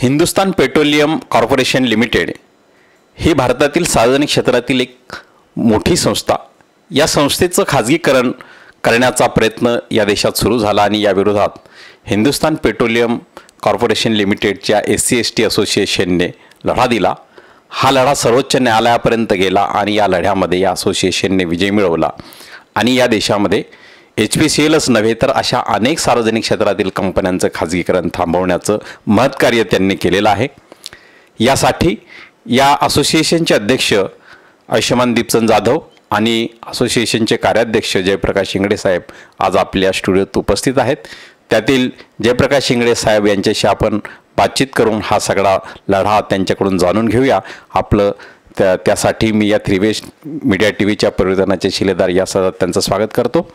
Hindustan petroleum corporation limited ही भारतातील सार्वजनिक क्षेत्रातील एक मोठी संस्था या संस्थेचं खाजगीकरण करण्याचा प्रयत्न या देशात सुरू झाला आणि याविरोधात हिंदुस्तान पेट्रोलियम कॉर्पोरेशन लिमिटेडच्या एस सी एस टी असोसिएशनने लढा दिला हा लढा सर्वोच्च न्यायालयापर्यंत गेला आणि या लढ्यामध्ये या असोसिएशनने विजय मिळवला आणि या देशामध्ये एच पी सी एलच नव्हे तर अशा अनेक सार्वजनिक क्षेत्रातील कंपन्यांचं खाजगीकरण थांबवण्याचं महत्कार्य त्यांनी केलेलं आहे यासाठी या असोसिएशनचे अध्यक्ष आयुष्यमान दीपचंद जाधव आणि असोसिएशनचे कार्याध्यक्ष जयप्रकाश शिंगडे साहेब आज आपल्या स्टुडिओत उपस्थित आहेत त्यातील जयप्रकाश शिंगडे साहेब यांच्याशी आपण बातचीत करून हा सगळा लढा त्यांच्याकडून जाणून घेऊया आपलं त्या त्यासाठी मी या थ्रीवेश मीडिया टी व्हीच्या परिवर्तनाचे शिलेदार या सदात त्यांचं स्वागत करतो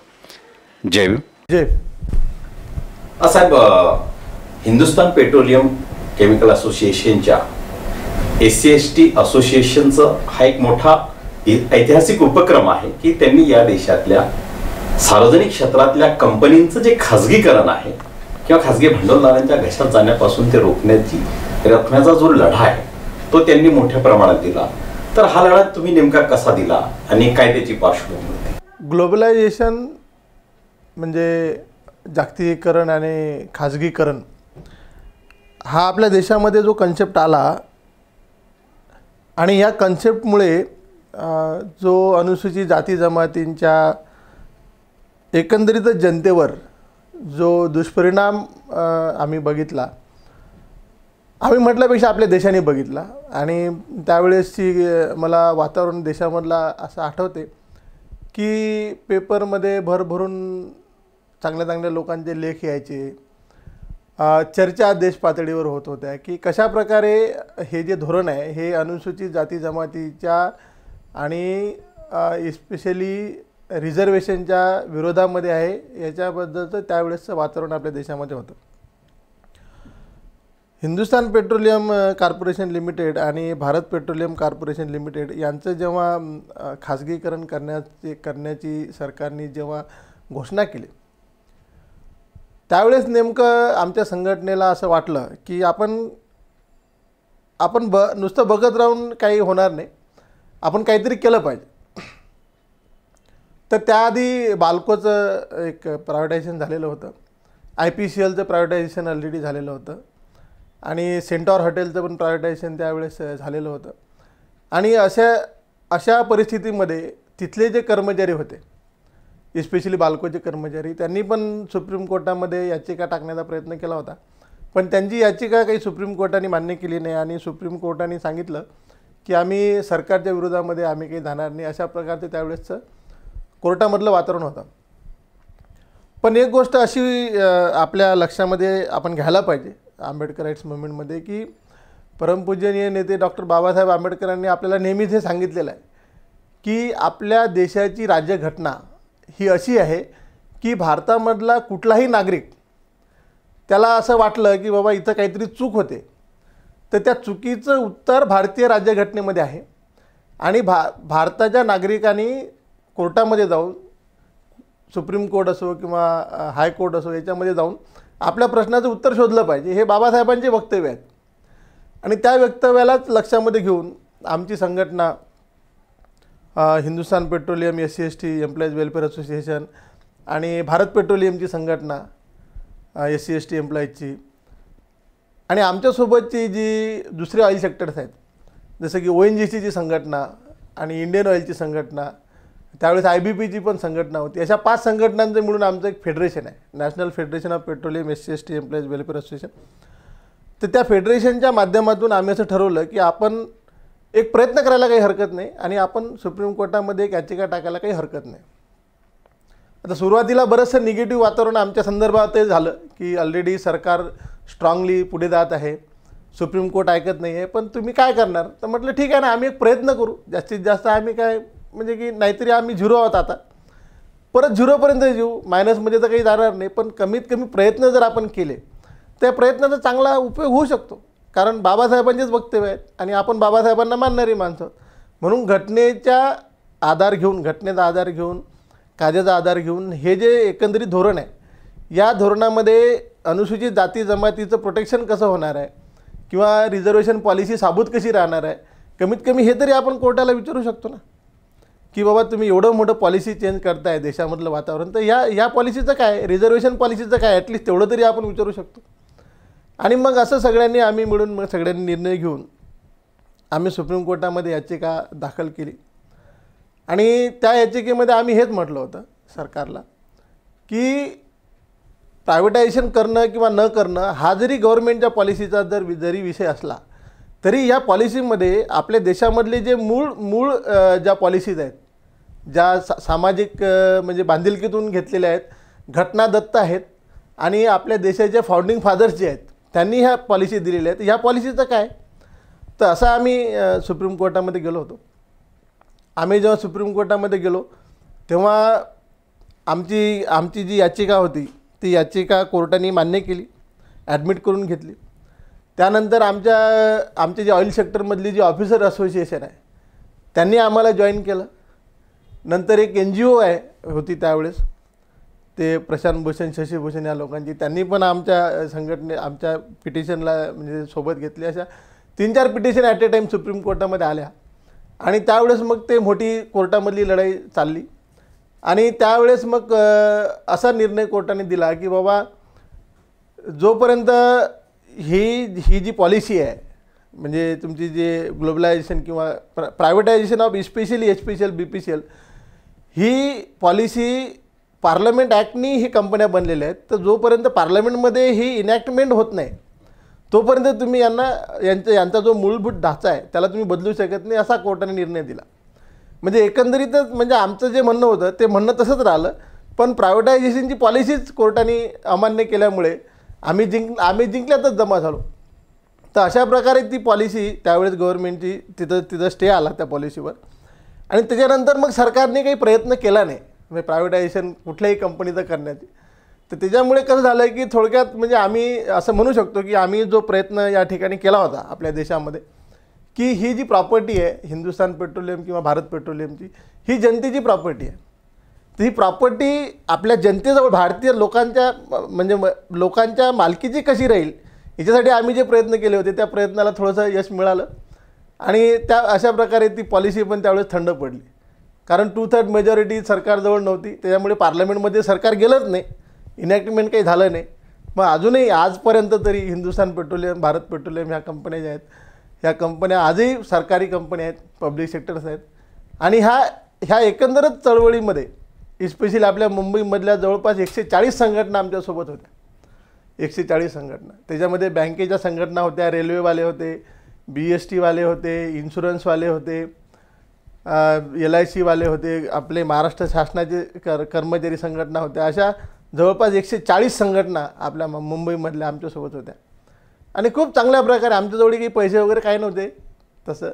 जय जय साहेब हिंदुस्तान पेट्रोलियम केमिकल असोसिएशनच्या एस सी एस टी असोसिएशनचं हा एक मोठा ऐतिहासिक उपक्रम आहे की त्यांनी या देशातल्या सार्वजनिक क्षेत्रातल्या कंपनींचं जे खाजगीकरण आहे किंवा खाजगी भांडवलदारांच्या घशात जाण्यापासून ते रोखण्याची रोखण्याचा जो लढा आहे तो त्यांनी मोठ्या प्रमाणात दिला तर हा लढा तुम्ही नेमका कसा दिला आणि काय त्याची पार्श्वभूमी ग्लोबलायझेशन म्हणजे जागतिकीकरण आणि खाजगीकरण हा आपल्या देशामध्ये जो कन्सेप्ट आला आणि या कन्सेप्टमुळे जो अनुसूचित जाती जमातींच्या एकंदरीत जनतेवर जो दुष्परिणाम आम्ही बघितला आम्ही म्हटल्यापेक्षा आपल्या देशाने बघितला आणि त्यावेळेसची मला वातावरण देशामधला असं आठवते की पेपरमध्ये भरभरून चांगल्या चांगल्या लोकांचे लेख यायचे चर्चा देश पातळीवर होत होत्या की कशाप्रकारे हे जे धोरण आहे हे अनुसूचित जाती जमातीच्या आणि इस्पेशली रिझर्वेशनच्या विरोधामध्ये आहे याच्याबद्दलचं त्यावेळेसचं वातावरण आपल्या देशामध्ये होतं हिंदुस्तान पेट्रोलियम कॉर्पोरेशन लिमिटेड आणि भारत पेट्रोलियम कॉर्पोरेशन लिमिटेड यांचं जेव्हा खाजगीकरण करण्याचे करण्याची सरकारने जेव्हा घोषणा केली त्यावेळेस नेमकं आमच्या संघटनेला असं वाटलं की आपण आपण ब नुसतं बघत राहून काही होणार नाही आपण काहीतरी केलं पाहिजे तर त्याआधी बालकोचं एक प्रायव्हेटायझेशन झालेलं होतं आय पी सी एलचं प्रायव्हेटायझेशन ऑलरेडी झालेलं होतं आणि सेंटॉर हॉटेलचं पण प्रायव्हेटायझेशन त्यावेळेस झालेलं होतं आणि अशा अशा परिस्थितीमध्ये तिथले जे कर्मचारी होते इस्पेशली बालकोचे कर्मचारी त्यांनी पण सुप्रीम कोर्टामध्ये याचिका टाकण्याचा प्रयत्न केला होता पण त्यांची याचिका काही सुप्रीम कोर्टाने मान्य केली नाही आणि सुप्रीम कोर्टाने सांगितलं की आम्ही सरकारच्या विरोधामध्ये आम्ही काही जाणार नाही अशा प्रकारचं त्यावेळेसचं कोर्टामधलं वातावरण होतं पण एक गोष्ट अशी आपल्या लक्षामध्ये आपण घ्यायला पाहिजे आंबेडकर राईट्स मुवमेंटमध्ये की परमपूजनीय नेते डॉक्टर बाबासाहेब आंबेडकरांनी आपल्याला नेहमीच हे सांगितलेलं आहे की आपल्या देशाची राज्यघटना ही अशी आहे की भारतामधला कुठलाही नागरिक त्याला असं वाटलं की बाबा इथं काहीतरी चूक होते तर त्या चुकीचं उत्तर भारतीय राज्यघटनेमध्ये आहे आणि भा भारताच्या नागरिकांनी कोर्टामध्ये जाऊन सुप्रीम कोर्ट असो किंवा हायकोर्ट असो याच्यामध्ये जाऊन आपल्या प्रश्नाचं उत्तर शोधलं पाहिजे हे बाबासाहेबांचे वक्तव्य आहेत आणि त्या वक्तव्यालाच लक्षामध्ये घेऊन आमची संघटना Hindustan petroleum S C S T employees welfare association आणि भारत पेट्रोलियमची संघटना एस सी एस टी एम्प्लॉईजची आणि आमच्यासोबतची जी दुसरे ऑइल सेक्टर्स आहेत जसं की ओ एन जी सीची संघटना आणि इंडियन ऑइलची संघटना त्यावेळेस आय बी पीची पण संघटना होती अशा पाच संघटनांचं मिळून आमचं एक फेडरेशन आहे national federation of petroleum S C S T employees welfare association तर त्या फेडरेशनच्या माध्यमातून आम्ही असं ठरवलं की आपण एक प्रयत्न करायला काही हरकत नाही आणि आपण सुप्रीम कोर्टामध्ये एक याचिका टाकायला काही हरकत नाही आता सुरुवातीला बरंचसं निगेटिव्ह वातावरण आमच्या संदर्भात झालं की ऑलरेडी सरकार स्ट्रॉंगली पुढे जात आहे सुप्रीम कोर्ट ऐकत नाही आहे पण तुम्ही काय करणार तर म्हटलं ठीक आहे ना आम्ही एक प्रयत्न करू जास्तीत जास्त आम्ही काय म्हणजे की नाहीतरी आम्ही झिरो आहोत आता परत झिरोपर्यंत येऊ मायनसमध्ये तर काही जाणार नाही पण कमीत कमी प्रयत्न जर आपण केले त्या प्रयत्नाचा चांगला उपयोग होऊ शकतो कारण बाबासाहेबांचेच वक्तव्य आहेत आणि आपण बाबासाहेबांना मानणारी माणसं म्हणून घटनेच्या आधार घेऊन घटनेचा आधार घेऊन कायद्याचा आधार घेऊन हे जे एकंदरीत धोरण आहे या धोरणामध्ये अनुसूचित जाती जमातीचं प्रोटेक्शन कसं होणार आहे किंवा रिझर्वेशन पॉलिसी साबूत कशी राहणार आहे कमीत कमी हे तरी आपण कोर्टाला विचारू शकतो ना की बाबा तुम्ही एवढं मोठं पॉलिसी चेंज करताय देशामधलं वातावरण तर या या पॉलिसीचं काय रिझर्वेशन पॉलिसीचं काय ॲटलिस्ट तेवढं तरी आपण विचारू शकतो आणि मग असं सगळ्यांनी आम्ही मिळून मग सगळ्यांनी निर्णय घेऊन आम्ही सुप्रीम कोर्टामध्ये याचिका दाखल केली आणि त्या याचिकेमध्ये आम्ही हेच म्हटलं होतं सरकारला की प्रायव्हेटायझेशन करणं किंवा न करणं हा जरी गव्हर्नमेंटच्या पॉलिसीचा जर जरी विषय असला तरी या पॉलिसीमध्ये आपल्या देशामधले जे मूळ मूळ ज्या पॉलिसीज आहेत ज्या सा सामाजिक म्हणजे बांधिलकीतून घेतलेल्या आहेत घटनादत्त आहेत आणि आपल्या देशाचे फाउंडिंग फादर्स जे आहेत त्यांनी ह्या पॉलिसी दिलेल्या आहेत ह्या पॉलिसीचं काय तर असं आम्ही सुप्रीम कोर्टामध्ये गेलो होतो आम्ही जेव्हा सुप्रीम कोर्टामध्ये गेलो तेव्हा आमची आमची जी याचिका होती ती याचिका कोर्टाने मान्य केली ॲडमिट करून घेतली त्यानंतर आमच्या आमची जी ऑइल सेक्टरमधली जी ऑफिसर असोसिएशन आहे त्यांनी आम्हाला जॉईन केलं नंतर एक एन जी ओ आहे होती त्यावेळेस ते प्रशांत भूषण शशीभूषण या लोकांची त्यांनी पण आमच्या संघटने आमच्या पिटिशनला म्हणजे सोबत घेतली अशा तीन चार petition at a time supreme कोर्टामध्ये आल्या आणि त्यावेळेस मग ते मोठी कोर्टामधली लढाई चालली आणि त्यावेळेस मग असा निर्णय कोर्टाने दिला की बाबा जोपर्यंत ही ही जी पॉलिसी आहे म्हणजे तुमची जे ग्लोबलायझेशन किंवा privatization of specially H P C L B P C L ही पॉलिसी पार्लमेंट ॲक्टनी ही कंपन्या बनलेल्या आहेत तर जोपर्यंत पार्लमेंटमध्ये ही इनॅक्टमेंट होत नाही तोपर्यंत तुम्ही यांना यांच्या यांचा जो मूलभूत ढाचा आहे त्याला तुम्ही बदलू शकत नाही असा कोर्टाने निर्णय दिला म्हणजे एकंदरीतच म्हणजे आमचं जे म्हणणं होतं ते म्हणणं तसंच राहिलं पण प्रायव्हेटायझेशनची पॉलिसीच कोर्टाने अमान्य केल्यामुळे आम्ही जिंक आम्ही जिंकल्यातच जमा झालो तर अशा प्रकारे ती पॉलिसी त्यावेळेस गव्हर्नमेंटची तिथं तिथं स्टे आला त्या पॉलिसीवर आणि त्याच्यानंतर मग सरकारने काही प्रयत्न केला नाही म्हणजे प्रायव्हेटायझेशन कुठल्याही कंपनीचं करण्याची तर त्याच्यामुळे कसं झालं की थोडक्यात म्हणजे आम्ही असं म्हणू शकतो की आम्ही जो प्रयत्न या ठिकाणी केला होता आपल्या देशामध्ये की ही जी प्रॉपर्टी आहे हिंदुस्थान पेट्रोलियम किंवा भारत पेट्रोलियमची ही जनतेची प्रॉपर्टी आहे तर ही प्रॉपर्टी आपल्या जनतेजवळ भारतीय लोकांच्या म्हणजे लोकांच्या मालकीची कशी राहील याच्यासाठी आम्ही जे प्रयत्न केले होते त्या प्रयत्नाला थोडंसं यश मिळालं आणि त्या अशा प्रकारे ती पॉलिसी पण त्यावेळेस थंड पडली कारण टू थर्ड मेजॉरिटी सरकारजवळ नव्हती त्याच्यामुळे पार्लमेंटमध्ये सरकार गेलंच नाही इनॅक्टमेंट काही झालं नाही मग अजूनही आजपर्यंत तरी हिंदुस्थान पेट्रोलियम भारत पेट्रोलियम ह्या कंपन्या ज्या आहेत ह्या कंपन्या आजही सरकारी कंपन्या आहेत पब्लिक सेक्टर्स आहेत आणि ह्या ह्या एकंदरच चळवळीमध्ये इस्पेशली आपल्या मुंबईमधल्या जवळपास एकशे चाळीस संघटना आमच्यासोबत होत्या एकशे चाळीस संघटना त्याच्यामध्ये बँकेच्या संघटना होत्या रेल्वेवाले होते बी एस टीवाले होते इन्शुरन्सवाले होते एल आय सीवाले होते आपले महाराष्ट्र शासनाचे कर कर्मचारी संघटना होत्या अशा जवळपास एकशे चाळीस संघटना आपल्या म मुंबईमधल्या आमच्यासोबत होत्या आणि खूप चांगल्या प्रकारे आमच्याजवळ काही पैसे वगैरे काही नव्हते तसं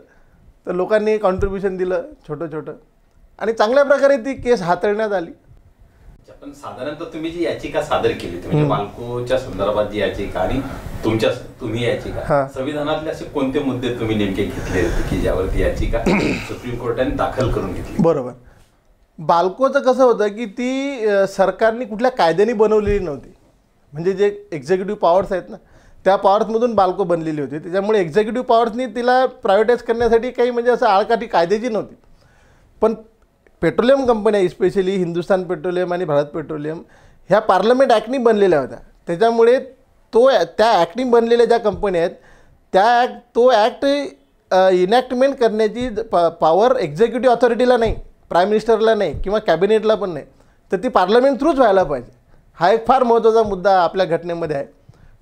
तर लोकांनी कॉन्ट्रीब्युशन दिलं छोटं छोटं आणि चांगल्या प्रकारे ती केस हाताळण्यात आली पण साधारणतः तुम्ही जी याचिका सादर केली म्हणजे बालकोच्या संदर्भात जी याचिका आणि तुमच्या तुम्ही याचिका संविधानातले असे कोणते मुद्दे तुम्ही नेमके घेतले होते की ज्यावरती याचिका सुप्रीम कोर्टाने दाखल करून घेतली बरोबर बालकोचं कसं होतं की ती सरकारने कुठल्या कायद्याने बनवलेली नव्हती म्हणजे जे एक्झिक्युटिव्ह पॉवर्स आहेत ना त्या पॉवर्समधून बालको बनलेली होती त्याच्यामुळे एक्झिक्युटिव्ह पॉवर्सनी तिला प्रायव्हेटाईज करण्यासाठी काही म्हणजे असं आळकाठी कायद्याची नव्हती पण पेट्रोलियम कंपन्या इस्पेशली हिंदुस्थान पेट्रोलियम आणि भारत पेट्रोलियम ह्या पार्लमेंट ॲक्टनी बनलेल्या होत्या त्याच्यामुळे तो त्या ॲक्टनी बनलेल्या ज्या कंपन्या आहेत त्या ॲक्ट तो ॲक्ट इनॅक्टमेंट करण्याची प पॉवर एक्झिक्युटिव्ह ऑथॉरिटीला नाही प्राईम मिनिस्टरला नाही किंवा कॅबिनेटला पण नाही तर ती पार्लमेंट थ्रूच व्हायला पाहिजे हा एक फार महत्त्वाचा मुद्दा आपल्या घटनेमध्ये आहे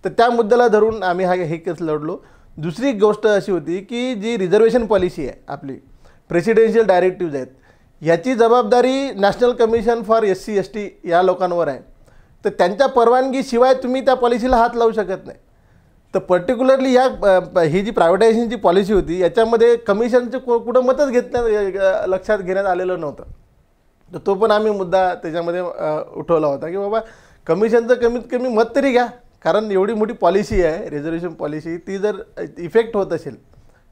तर त्या मुद्द्याला धरून आम्ही हा हे केस लढलो दुसरी गोष्ट अशी होती की जी रिझर्वेशन पॉलिसी आहे आपली प्रेसिडेन्शियल डायरेक्टिव्ज आहेत याची जबाबदारी national commission for S C S T या लोकांवर आहे तर त्यांच्या परवानगीशिवाय तुम्ही त्या पॉलिसीला हात लावू शकत नाही तर पर्टिक्युलरली या ही जी प्रायव्हेटायझेशनची पॉलिसी होती याच्यामध्ये कमिशनचं कु कुठं मतच घेतल्या लक्षात घेण्यात आलेलं नव्हतं तर तो पण आम्ही मुद्दा त्याच्यामध्ये उठवला होता की बाबा कमिशनचं कमीत कमी मत तरी घ्या कारण एवढी मोठी पॉलिसी आहे रिझर्वेशन पॉलिसी ती जर इफेक्ट होत असेल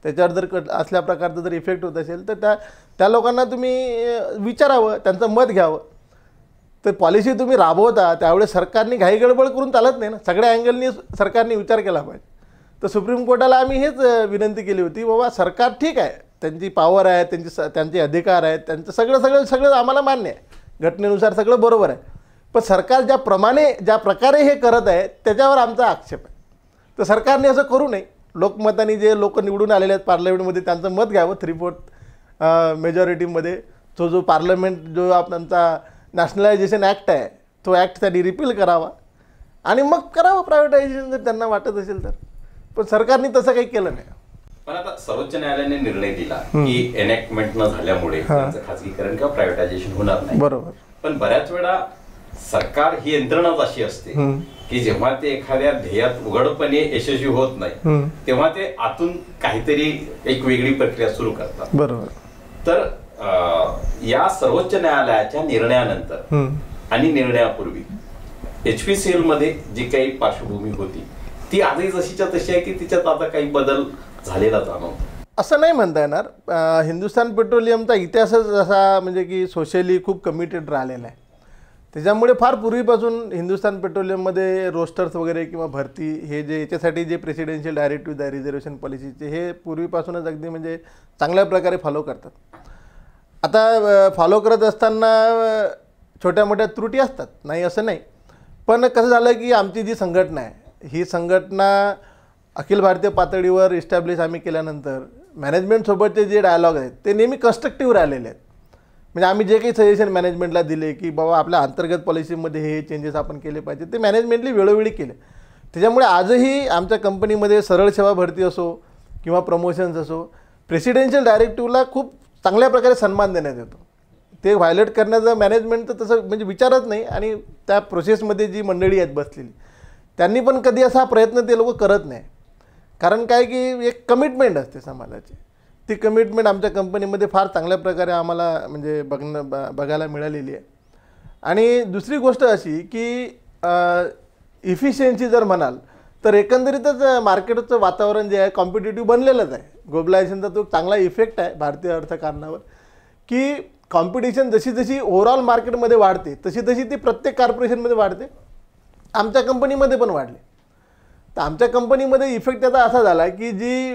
त्याच्यावर जर कट असल्या प्रकारचा जर इफेक्ट होत असेल तर त्या त्या लोकांना तुम्ही विचारावं त्यांचं मत घ्यावं तर पॉलिसी तुम्ही राबवता त्यावेळेस सरकारने घाई गडबड करून चालत नाही ना सगळ्या अँगलनी सरकारने विचार केला पाहिजे तर सुप्रीम कोर्टाला आम्ही हेच विनंती केली होती बाबा सरकार ठीक आहे त्यांची पॉवर आहे त्यांची स त्यांचे अधिकार आहेत त्यांचं सगळं सगळं सगळं आम्हाला मान्य आहे घटनेनुसार सगळं बरोबर आहे पण सरकार ज्याप्रमाणे ज्या प्रकारे हे करत आहे त्याच्यावर आमचा आक्षेप आहे तर सरकारने असं करू नये लोकमताने जे लोक निवडून आलेले आहेत पार्लमेंटमध्ये त्यांचं मत घ्यावं थ्री फोर्थ मेजॉरिटीमध्ये तो जो पार्लमेंट जो आपणचा नॅशनलायझेशन ॲक्ट आहे तो ॲक्ट त्यांनी रिपील करावा आणि मग करावं प्रायव्हेटायझेशन जर त्यांना वाटत असेल तर पण सरकारने तसं काही केलं नाही पण आता सर्वोच्च न्यायालयाने निर्णय दिला की एनॅक्टमेंट न झाल्यामुळे खाजगीकरण किंवा प्रायव्हेटायझेशन होणार नाही बरोबर पण बऱ्याच वेळा सरकार ही यंत्रणाच अशी असते की जेव्हा ते एखाद्या ध्येयात उघडपणे यशस्वी होत नाही तेव्हा ते आतून काहीतरी एक वेगळी प्रक्रिया सुरू करतात बरोबर तर या सर्वोच्च न्यायालयाच्या निर्णयानंतर आणि निर्णयापूर्वी एच पी सी एल मध्ये जी काही पार्श्वभूमी होती ती आधी जशीच्या तशी आहे की तिच्यात आता काही बदल झालेला जाणवतो असं नाही म्हणता येणार हिंदुस्थान पेट्रोलियमचा इतिहासच असा म्हणजे की सोशली खूप कमिटेड राहिलेला आहे त्याच्यामुळे फार पूर्वीपासून हिंदुस्थान पेट्रोलियममध्ये रोस्टर्स वगैरे किंवा भरती हे जे याच्यासाठी जे प्रेसिडेन्शियल डायरेक्टिव्ह द रिझर्वेशन पॉलिसीचे हे पूर्वीपासूनच अगदी म्हणजे चांगल्या प्रकारे फॉलो करतात आता फॉलो करत असताना छोट्या मोठ्या त्रुटी असतात नाही असं नाही पण कसं झालं की आमची जी संघटना आहे ही संघटना अखिल भारतीय पातळीवर इस्टॅब्लिश आम्ही केल्यानंतर मॅनेजमेंटसोबतचे जे डायलॉग आहेत ते नेहमी कन्स्ट्रक्टिव्ह राहिलेले आहेत म्हणजे आम्ही जे काही सजेशन मॅनेजमेंटला दिले की बाबा आपल्या अंतर्गत पॉलिसीमध्ये हे चेंजेस आपण केले पाहिजे ते मॅनेजमेंटने वेळोवेळी केले त्याच्यामुळे आजही आमच्या कंपनीमध्ये सरळ सेवा भरती असो किंवा प्रमोशन्स असो प्रेसिडेन्शियल डायरेक्टिव्हला खूप चांगल्या प्रकारे सन्मान देण्यात येतो ते व्हायलेट करण्याचं मॅनेजमेंट तर तसं म्हणजे विचारत नाही आणि त्या प्रोसेसमध्ये जी मंडळी आहेत बसलेली त्यांनी पण कधी असा प्रयत्न ते लोक करत नाही कारण काय की एक कमिटमेंट असते समाजाची ती कमिटमेंट आमच्या कंपनीमध्ये फार चांगल्या प्रकारे आम्हाला म्हणजे बघणं ब बघायला मिळालेली आहे आणि दुसरी गोष्ट अशी की इफिशियन्सी जर म्हणाल तर एकंदरीतच मार्केटचं वातावरण जे आहे कॉम्पिटेटिव्ह बनलेलंच आहे ग्लोबलायझेशनचा तो चांगला इफेक्ट आहे भारतीय अर्थकारणावर की कॉम्पिटिशन जशी जशी ओव्हरऑल मार्केटमध्ये वाढते तशी तशी ती प्रत्येक कॉर्पोरेशनमध्ये वाढते आमच्या कंपनीमध्ये पण वाढले तर आमच्या कंपनीमध्ये इफेक्ट त्याचा असा झाला की जी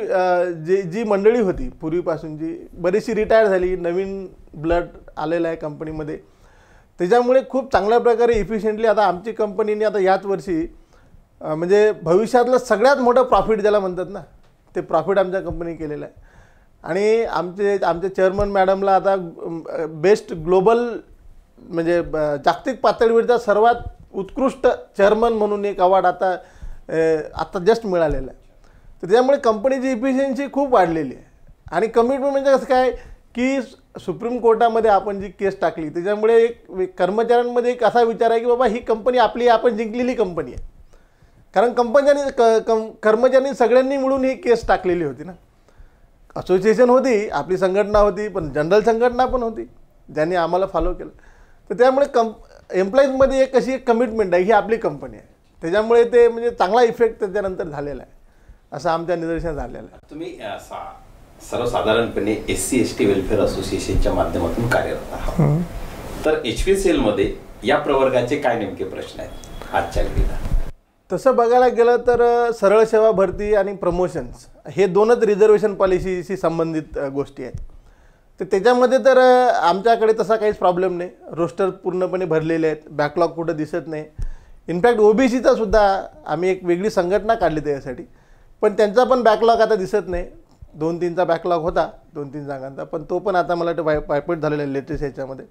जी जी मंडळी होती पूर्वीपासून जी बरीचशी रिटायर झाली नवीन ब्लड आलेलं आहे कंपनीमध्ये त्याच्यामुळे खूप चांगल्या प्रकारे इफिशियंटली आता आमची कंपनीने आता याच वर्षी म्हणजे भविष्यातलं सगळ्यात मोठं प्रॉफिट ज्याला म्हणतात ना ते प्रॉफिट आमच्या कंपनी केलेलं आहे आणि आमचे आमचे चेअरमन मॅडमला आता बेस्ट ग्लोबल म्हणजे जागतिक पातळीवरचा सर्वात उत्कृष्ट चेअरमन म्हणून एक अवॉर्ड आता आत्ता जस्ट मिळालेलं आहे तर त्यामुळे कंपनीची इफिशियन्सी खूप वाढलेली आहे आणि कमिटमेंट म्हणजे कसं काय की सुप्रीम कोर्टामध्ये आपण जी केस टाकली त्याच्यामुळे एक कर्मचाऱ्यांमध्ये एक असा विचार आहे की बाबा ही कंपनी आपली आपण जिंकलेली कंपनी आहे कारण कंपन्यांनी क कर्मचाऱ्यांनी सगळ्यांनी मिळून ही केस टाकलेली होती ना असोसिएशन होती आपली संघटना होती पण जनरल संघटना पण होती ज्यांनी आम्हाला फॉलो केलं तर त्यामुळे कंप एम्प्लॉईजमध्ये एक अशी एक कमिटमेंट आहे ही आपली कंपनी आहे त्याच्यामुळे ते म्हणजे चांगला इफेक्ट त्याच्यानंतर झालेला आहे असं आमच्या निदर्शन झालेलं आहे तुम्ही सर्वसाधारणपणे S C S T welfare असोसिएशनच्या माध्यमातून कार्यरत आहात तर एच पी मध्ये या प्रवर्गाचे काय नेमके प्रश्न आहेत आजच्या घडीला तसं बघायला गेलं तर सरळ सेवा भरती आणि प्रमोशन्स हे दोनच रिझर्वेशन पॉलिसीशी संबंधित गोष्टी आहेत तर त्याच्यामध्ये तर आमच्याकडे तसा काहीच प्रॉब्लेम नाही रोस्टर पूर्णपणे भरलेले आहेत बॅकलॉग कुठं दिसत नाही इनफॅक्ट ओबीसीचा सुद्धा आम्ही एक वेगळी संघटना काढली त्याच्यासाठी पण त्यांचा पण बॅकलॉग आता दिसत नाही दोन तीनचा बॅकलॉग होता दोन तीन जागांचा पण तो पण आता मला वाटतं वाय वायपट झालेला आहे लेटेस्ट ह्याच्यामध्ये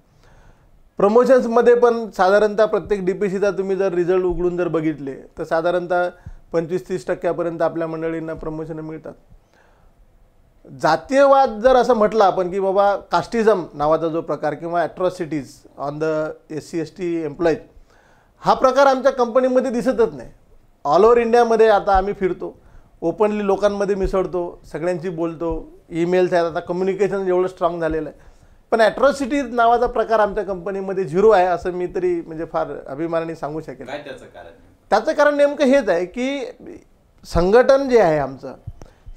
प्रमोशन्समध्ये पण साधारणतः प्रत्येक डी पी सीचा तुम्ही जर रिझल्ट उघडून जर बघितले तर साधारणतः पंचवीस तीस टक्क्यापर्यंत आपल्या मंडळींना प्रमोशन मिळतात जातीयवाद जर असं म्हटलं आपण की बाबा कास्टिझम नावाचा जो प्रकार किंवा atrocities on the S C S T employees हा प्रकार आमच्या कंपनीमध्ये दिसतच नाही ऑल ओव्हर इंडियामध्ये आता आम्ही फिरतो ओपनली लोकांमध्ये मिसळतो सगळ्यांशी बोलतो ईमेल्स आहेत आता कम्युनिकेशन एवढं स्ट्रॉंग झालेलं आहे पण ॲट्रॉसिटी नावाचा प्रकार आमच्या कंपनीमध्ये झिरो आहे असं मी तरी म्हणजे फार अभिमानाने सांगू शकेन त्याचं कारण त्याचं कारण नेमकं हेच आहे की संघटन जे आहे आमचं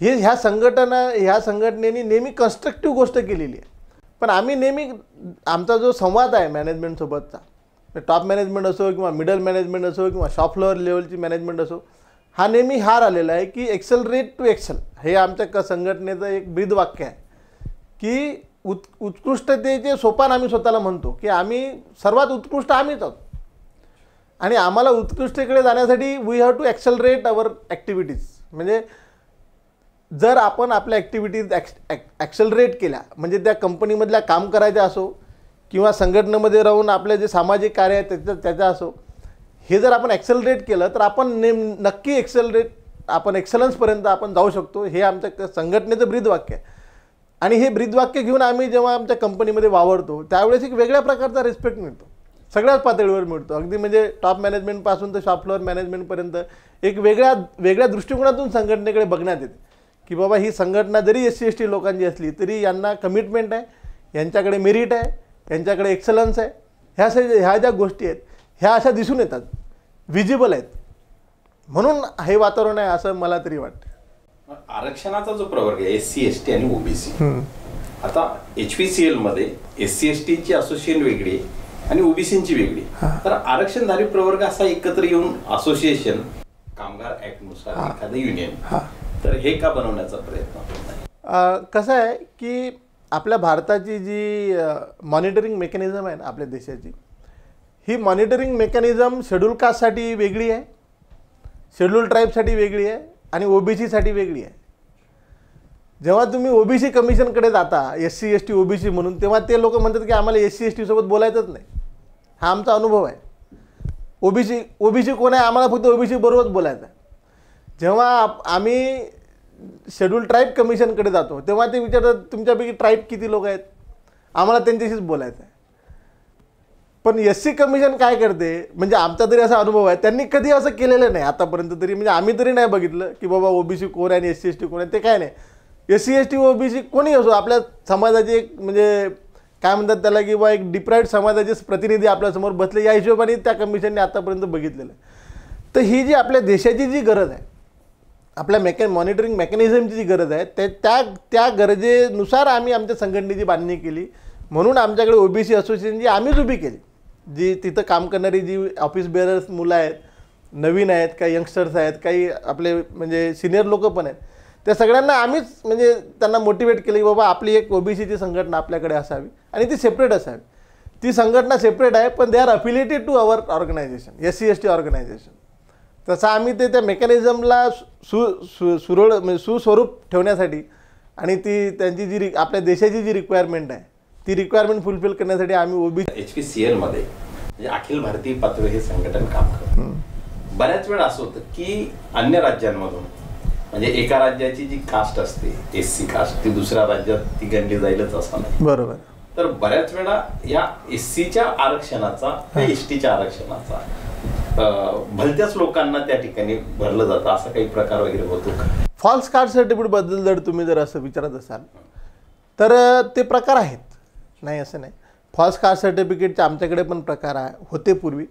हे ह्या संघटना ह्या संघटनेने नेहमी कन्स्ट्रक्टिव्ह गोष्ट केलेली आहे पण आम्ही नेहमी आमचा जो संवाद आहे मॅनेजमेंटसोबतचा टॉप मॅनेजमेंट असो किंवा मिडल मॅनेजमेंट असो किंवा शॉप फ्लोअर लेवलची मॅनेजमेंट असो हा नेहमी हार आलेला आहे की एक्सेल रेट टू एक्सेल हे आमच्या क संघटनेचं एक ब्रीद वाक्य आहे की उत् उत्कृष्टतेचे सोपान आम्ही स्वतःला म्हणतो की आम्ही सर्वात उत्कृष्ट आम्हीच आहोत आणि आम्हाला उत्कृष्टेकडे जाण्यासाठी we have to accelerate our activities म्हणजे जर आपण आपल्या ॲक्टिव्हिटीज ॲक्स ॲक्सलरेट केल्या म्हणजे त्या कंपनीमधल्या काम करायच्या असो किंवा संघटनेमध्ये राहून आपले जे सामाजिक कार्य आहे त्याचं त्याचं असो हे जर आपण ॲक्सेलरेट केलं तर आपण नेम नक्की एक्सेलरेट आपण एक्सलन्सपर्यंत आपण जाऊ शकतो हे आमच्या संघटनेचं ब्रीदवाक्य आहे आणि हे ब्रीदवाक्य घेऊन आम्ही जेव्हा आमच्या कंपनीमध्ये वावरतो त्यावेळेस एक वेगळ्या प्रकारचा रिस्पेक्ट मिळतो सगळ्याच पातळीवर मिळतो अगदी म्हणजे टॉप मॅनेजमेंटपासून तर शॉप फ्लोअर मॅनेजमेंटपर्यंत एक वेगळ्या वेगळ्या दृष्टिकोनातून संघटनेकडे बघण्यात येते की बाबा ही संघटना जरी एस सी एस टी लोकांची असली तरी यांना कमिटमेंट आहे यांच्याकडे मेरिट आहे त्यांच्याकडे एक्सलन्स आहे ह्या ह्या ज्या गोष्टी आहेत ह्या अशा दिसून येतात विजिबल आहेत म्हणून हे वातावरण आहे असं मला तरी वाटतं आरक्षणाचा जो प्रवर्ग आहे एस सी एस टी आणि ओबीसी आता एच पी सी एलमध्ये एस सी एस टीची असोसिएशन वेगळी आणि ओबीसीची वेगळी तर आरक्षणधारी प्रवर्ग असा एकत्र येऊन असोसिएशन कामगार ऍक्टनुसार एखादं युनियन तर हे का बनवण्याचा प्रयत्न कसं आहे की आपल्या भारताची जी मॉनिटरिंग मेकॅनिझम आहे ना आपल्या देशाची ही मॉनिटरिंग मेकॅनिझम शेड्यूल कास्टसाठी वेगळी आहे शेड्यूल ट्राईबसाठी वेगळी आहे आणि सीसाठी वेगळी आहे जेव्हा तुम्ही ओबीसी कमिशनकडे जाता S C S T OBC म्हणून तेव्हा ते लोक म्हणतात की आम्हाला एस सी एस टीसोबत बोलायचंच नाही हा आमचा अनुभव आहे ओबीसी ओबीसी कोण आहे आम्हाला फक्त ओबीसी बरोबर बोलायचं आहे जेव्हा आम्ही शेड्यूल ट्राईब कमिशनकडे जातो तेव्हा ते विचारतात तुमच्यापैकी ट्राईब किती लोक आहेत आम्हाला त्यांच्याशीच बोलायचं आहे पण एस सी कमिशन काय करते म्हणजे आमचा तरी असा अनुभव आहे त्यांनी कधी असं केलेलं नाही आतापर्यंत तरी म्हणजे आम्ही तरी नाही बघितलं की बाबा ओबीसी कोण आहे आणि एस सी एस टी कोण आहे ते काय नाही S C S T OBC कोणी असो आपल्या समाजाची एक म्हणजे काय म्हणतात त्याला की एक डिप्राईड समाजाचे प्रतिनिधी आपल्यासमोर बसले या हिशोबाने त्या कमिशनने आतापर्यंत बघितलेलं आहे तर ही जी आपल्या देशाची जी गरज आहे आपल्या मेके मॉनिटरिंग मेकॅनिझमची जी गरज आहे ते त्या त्या गरजेनुसार आम्ही आमच्या संघटनेची बांधणी केली म्हणून आमच्याकडे ओबीसी असोसिएशन जी आम्हीच उभी केली जी तिथं काम करणारी जी ऑफिस बेअरर्स मुलं आहेत नवीन आहेत काही यंगस्टर्स आहेत काही आपले म्हणजे सिनियर लोक पण आहेत त्या सगळ्यांना आम्हीच म्हणजे त्यांना मोटिवेट केलं की बाबा आपली एक ओबीसीची संघटना आपल्याकडे असावी आणि ती सेपरेट असावी ती संघटना सेपरेट आहे पण they are affiliated to our organization S C S T organization तसं आम्ही ते त्या मेकॅनिझमला सु सु सुरळ म्हणजे सुस्वरूप ठेवण्यासाठी आणि ती त्यांची जी आपल्या देशाची जी रिक्वायरमेंट आहे ती रिक्वायरमेंट फुलफिल करण्यासाठी आम्ही ओबी एच पी सी एलमध्ये म्हणजे अखिल भारतीय पातळी हे संघटन काम करतं बऱ्याच वेळा असं होतं की अन्य राज्यांमधून म्हणजे एका राज्याची जी कास्ट असते एस सी कास्ट ती दुसऱ्या राज्यात ती गणली जाईलच असं नाही बरोबर तर बऱ्याच वेळा या एस सीच्या आरक्षणाचा एस टीच्या आरक्षणाचा भलत्याच लोकांना त्या ठिकाणी भरलं जातं असा काही प्रकार वगैरे होतो का फॉल्स कार्ड सर्टिफिकेटबद्दल जर तुम्ही जर असं विचारत असाल तर ते प्रकार आहेत नाही असं नाही फॉल्स कार्ड सर्टिफिकेटचे आमच्याकडे पण प्रकार आहे होते पूर्वी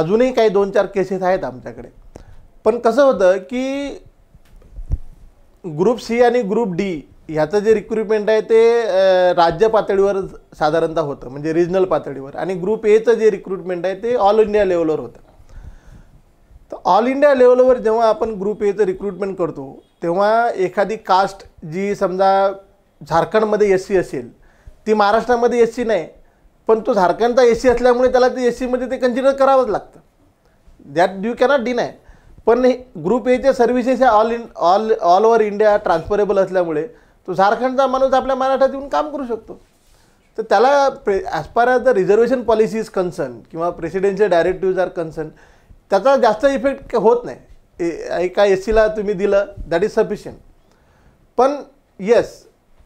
अजूनही काही दोन चार केसेस आहेत आमच्याकडे पण कसं होतं की ग्रुप सी आणि ग्रुप डी ह्याचं जे रिक्रुटमेंट आहे ते राज्य पातळीवर साधारणतः होतं म्हणजे रिजनल पातळीवर आणि ग्रुप एचं जे रिक्रुटमेंट आहे ते ऑल इंडिया लेवलवर होतं तर ऑल इंडिया लेवलवर जेव्हा आपण ग्रुप एचं रिक्रुटमेंट करतो तेव्हा एखादी कास्ट जी समजा झारखंडमध्ये एस सी असेल ती महाराष्ट्रामध्ये एस सी नाही पण तो झारखंडचा एस सी असल्यामुळे त्याला ते एस सीमध्ये ते कन्सिडर करावंच लागतं दॅट यू कॅनॉट डिनाय पण ग्रुप एच्या सर्व्हिसेस ह्या all in all all over India transferable असल्यामुळे तो झारखंडचा माणूस आपल्या मराठ्यात येऊन काम करू शकतो तर त्याला प्रे as far as the reservation policy is concern किंवा प्रेसिडेन्शियल डायरेक्टिव्ज आर कन्सर्न त्याचा जास्त इफेक्ट होत नाही एका एस सीला तुम्ही दिलं दॅट इज सफिशियंट पण येस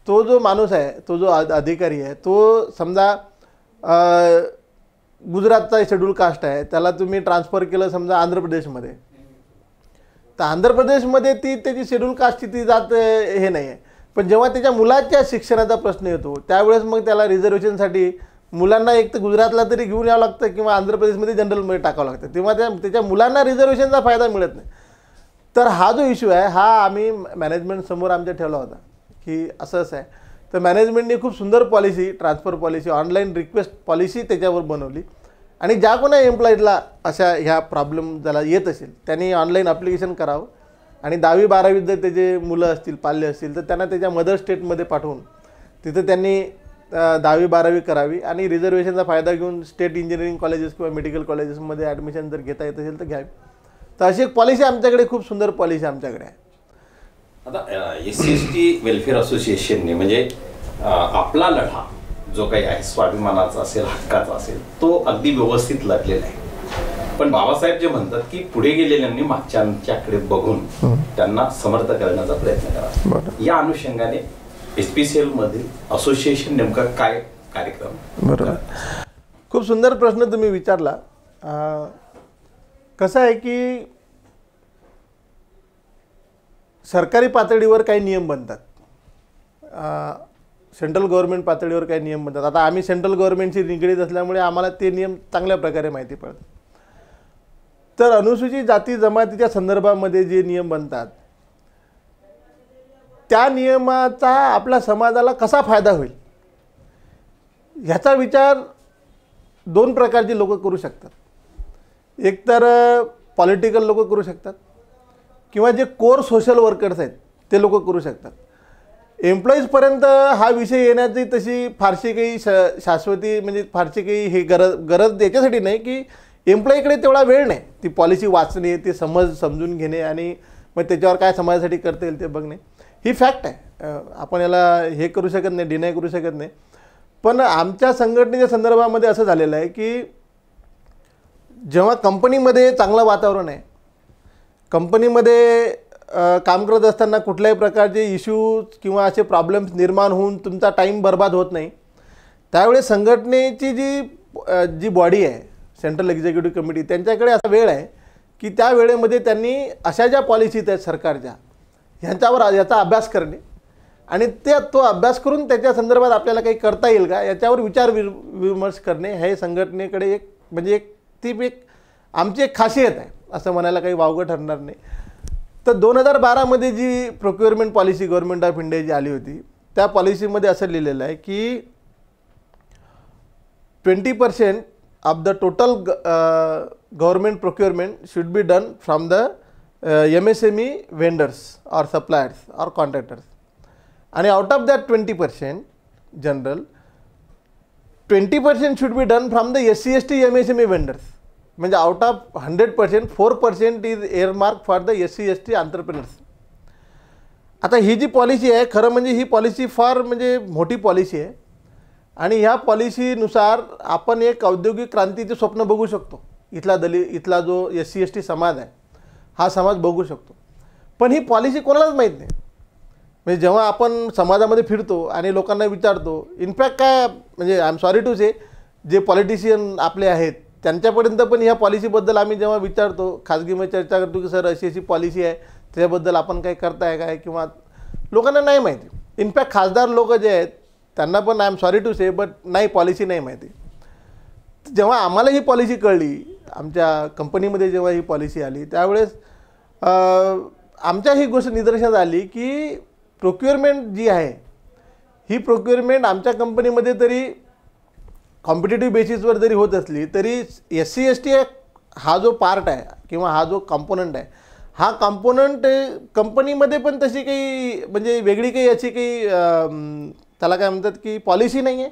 तो जो माणूस आहे तो जो अधिकारी आहे तो समजा गुजरातचा शेड्यूल कास्ट आहे त्याला तुम्ही ट्रान्सफर केलं समजा आंध्र प्रदेशमध्ये तर आंध्र प्रदेशमध्ये ती त्याची शेड्यूल कास्ट ती जात हे नाही आहे पण जेव्हा त्याच्या मुलाच्या शिक्षणाचा प्रश्न येतो त्यावेळेस मग त्याला रिझर्वेशनसाठी मुलांना एक तर गुजरातला तरी घेऊन यावं लागतं किंवा आंध्र प्रदेशमध्ये जनरलमध्ये टाकावं लागतं तेव्हा त्या त्याच्या मुलांना रिझर्वेशनचा फायदा मिळत नाही तर हा जो इश्यू आहे हा आम्ही मॅनेजमेंटसमोर आमच्या ठेवला होता की असं असं आहे तर मॅनेजमेंटने खूप सुंदर policy transfer policy online request policy त्याच्यावर बनवली आणि ज्या कोणा एम्प्लॉईजला अशा ह्या प्रॉब्लेम ज्याला येत असेल त्यांनी ऑनलाईन ॲप्लिकेशन करावं आणि दहावी बारावीत जर त्याचे मुलं असतील पाल्य असतील तर त्यांना त्याच्या मदर स्टेटमध्ये पाठवून तिथं त्यांनी दहावी बारावी करावी आणि रिझर्वेशनचा फायदा घेऊन स्टेट इंजिनिअरिंग कॉलेजेस किंवा मेडिकल कॉलेजेसमध्ये ॲडमिशन जर घेता येत असेल तर घ्यावी तर अशी एक पॉलिसी आमच्याकडे खूप सुंदर पॉलिसी आमच्याकडे आहे आता S C S T welfare असोसिएशनने म्हणजे आपला लढा जो काही आहे स्वाभिमानाचा असेल हक्काचा असेल तो अगदी व्यवस्थित लढलेला आहे पण बाबासाहेब जे म्हणतात की पुढे गेलेल्यांनी मागच्याकडे बघून त्यांना समर्थ करण्याचा प्रयत्न करा या अनुषंगाने एसपीसीएल मधील असोसिएशन नेमका काय कार्यक्रम बरोबर खूप सुंदर प्रश्न तुम्ही विचारला कसं आहे की सरकारी पातळीवर काही नियम बनतात सेंट्रल गव्हर्नमेंट पातळीवर काही नियम बनतात आता आम्ही सेंट्रल गव्हर्नमेंटशी निगडीत असल्यामुळे आम्हाला ते नियम चांगल्या प्रकारे माहिती पडतात तर अनुसूचित जाती जमातीच्या संदर्भामध्ये जे नियम बनतात त्या नियमाचा आपल्या समाजाला कसा फायदा होईल ह्याचा विचार दोन प्रकारचे लोक करू शकतात एकतर पॉलिटिकल लोक करू शकतात किंवा जे कोर सोशल वर्कर्स आहेत ते लोक करू शकतात एम्प्लॉईजपर्यंत हा विषय येण्याची तशी फारशी काही श शाश्वती म्हणजे फारशी काही हे गरज गरज याच्यासाठी नाही की एम्प्लॉईकडे तेवढा वेळ नाही ती पॉलिसी वाचणे ते समज समजून घेणे आणि मग त्याच्यावर काय समाजासाठी करता येईल ते बघणे ही फॅक्ट आहे आपण याला हे करू शकत नाही डिनाय करू शकत नाही पण आमच्या संघटनेच्या संदर्भामध्ये असं झालेलं आहे की जेव्हा कंपनीमध्ये चांगलं वातावरण आहे कंपनीमध्ये काम करत असताना कुठल्याही प्रकारचे इश्यूज किंवा असे प्रॉब्लेम्स निर्माण होऊन तुमचा टाईम बर्बाद होत नाही त्यावेळेस संघटनेची जी जी बॉडी आहे सेंट्रल एक्झिक्युटिव्ह कमिटी त्यांच्याकडे असा वेळ आहे की त्या वेळेमध्ये त्यांनी अशा ज्या पॉलिसीत आहेत सरकारच्या ह्यांच्यावर याचा अभ्यास करणे आणि त्या तो अभ्यास करून त्याच्या संदर्भात आपल्याला काही करता येईल का याच्यावर विचार विमर्श करणे हे संघटनेकडे एक म्हणजे एक ती एक आमची एक खासियत आहे असं म्हणायला काही वावगं ठरणार नाही तर दोन हजार बारामध्ये जी प्रोक्युअरमेंट पॉलिसी गव्हर्मेंट ऑफ इंडियाची आली होती त्या पॉलिसीमध्ये असं लिहिलेलं आहे की twenty percent of the total uh, government procurement should be done from the uh, MSME vendors or suppliers or contractors. And out of that 20 percent general, 20 percent should be done from the SCST MSME vendors. Means out of 100%, 4% is earmarked for the SCST entrepreneurs. S C आता ही जी policy आहे खरं म्हणजे ही policy फार म्हणजे मोठी policy आहे आणि ह्या पॉलिसीनुसार आपण एक औद्योगिक क्रांतीचे स्वप्न बघू शकतो इथला दलित इथला जो एस सी एस टी समाज आहे हा समाज बघू शकतो पण ही पॉलिसी कोणालाच माहीत नाही म्हणजे जेव्हा आपण समाजामध्ये फिरतो आणि लोकांना विचारतो इनफॅक्ट काय म्हणजे I am sorry to say जे पॉलिटिशियन आपले आहेत त्यांच्यापर्यंत पण ह्या पॉलिसीबद्दल आम्ही जेव्हा विचारतो खाजगीमध्ये चर्चा करतो की सर अशी अशी पॉलिसी आहे त्याच्याबद्दल आपण काही करताय काय किंवा लोकांना नाही माहिती इनफॅक्ट खासदार लोक जे आहेत त्यांना पण I am sorry to say but नाही पॉलिसी नाही माहिती जेव्हा आम्हाला ही पॉलिसी कळली आमच्या कंपनीमध्ये जेव्हा ही पॉलिसी आली त्यावेळेस आमच्या ही गोष्ट निदर्शनात आली की प्रोक्युअरमेंट जी आहे ही प्रोक्युअरमेंट आमच्या कंपनीमध्ये तरी कॉम्पिटेटिव्ह बेसिसवर जरी होत असली तरी एस सी एस टी हा जो पार्ट आहे किंवा हा जो कॉम्पोनंट आहे हा कॉम्पोनंट कंपनीमध्ये पण तशी काही म्हणजे वेगळी काही याची काही त्याला काय म्हणतात की पॉलिसी नाही आहे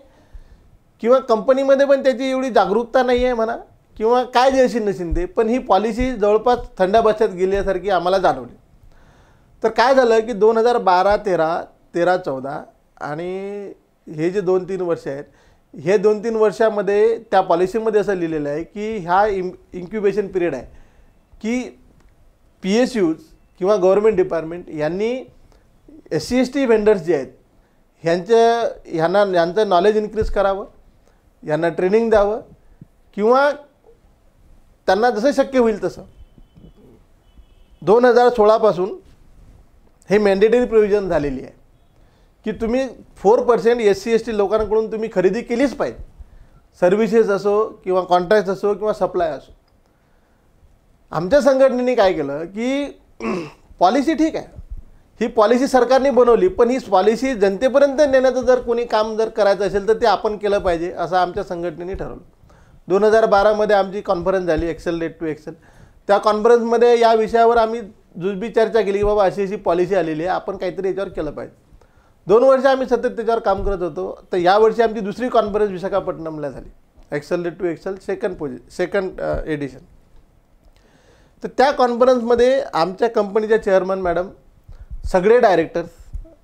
किंवा कंपनीमध्ये पण त्याची एवढी जागरूकता नाही आहे म्हणा किंवा काय जे नसेल ते पण ही पॉलिसी जवळपास थंड्या बसत गेल्यासारखी आम्हाला जाणवली तर काय झालं की दोन हजार बारा तेरा तेरा चौदा आणि हे जे दोन तीन वर्ष आहेत हे दोन तीन वर्षामध्ये त्या पॉलिसीमध्ये असं लिहिलेलं आहे की हा इम इन्क्युबेशन पिरियड आहे की पी एस यूज किंवा गव्हर्मेंट डिपार्टमेंट यांनी S C S T vendors जे आहेत ह्यांचे ह्यांना यांचं नॉलेज इन्क्रीज करावं यांना ट्रेनिंग द्यावं किंवा त्यांना जसं शक्य होईल तसं दोन हजार सोळापासून हे मॅन्डेटरी प्रोव्हिजन झालेली आहे की तुम्ही four percent S C S T लोकांकडून तुम्ही खरेदी केलीच पाहिजे सर्व्हिसेस असो किंवा कॉन्ट्रॅक्ट असो किंवा सप्लाय असो आमच्या संघटनेने काय केलं की पॉलिसी ठीक आहे ही पॉलिसी सरकारने बनवली पण ही पॉलिसी जनतेपर्यंत नेण्याचं जर कोणी काम जर करायचं असेल तर ते आपण केलं पाहिजे असं आमच्या संघटनेने ठरवलं दोन हजार बारामध्ये आमची कॉन्फरन्स झाली एक्सेल डेट टू एक्सेल त्या कॉन्फरन्समध्ये या विषयावर आम्ही जुजबी चर्चा केली की बाबा अशी अशी पॉलिसी आलेली आहे आपण काहीतरी याच्यावर केलं पाहिजे दोन वर्ष आम्ही सतत त्याच्यावर काम करत होतो तर यावर्षी आमची दुसरी कॉन्फरन्स विशाखापट्टणमला झाली excel date to excel second पोजि सेकंड एडिशन तर त्या कॉन्फरन्समध्ये आमच्या कंपनीच्या चेअरमन मॅडम सगळे डायरेक्टर्स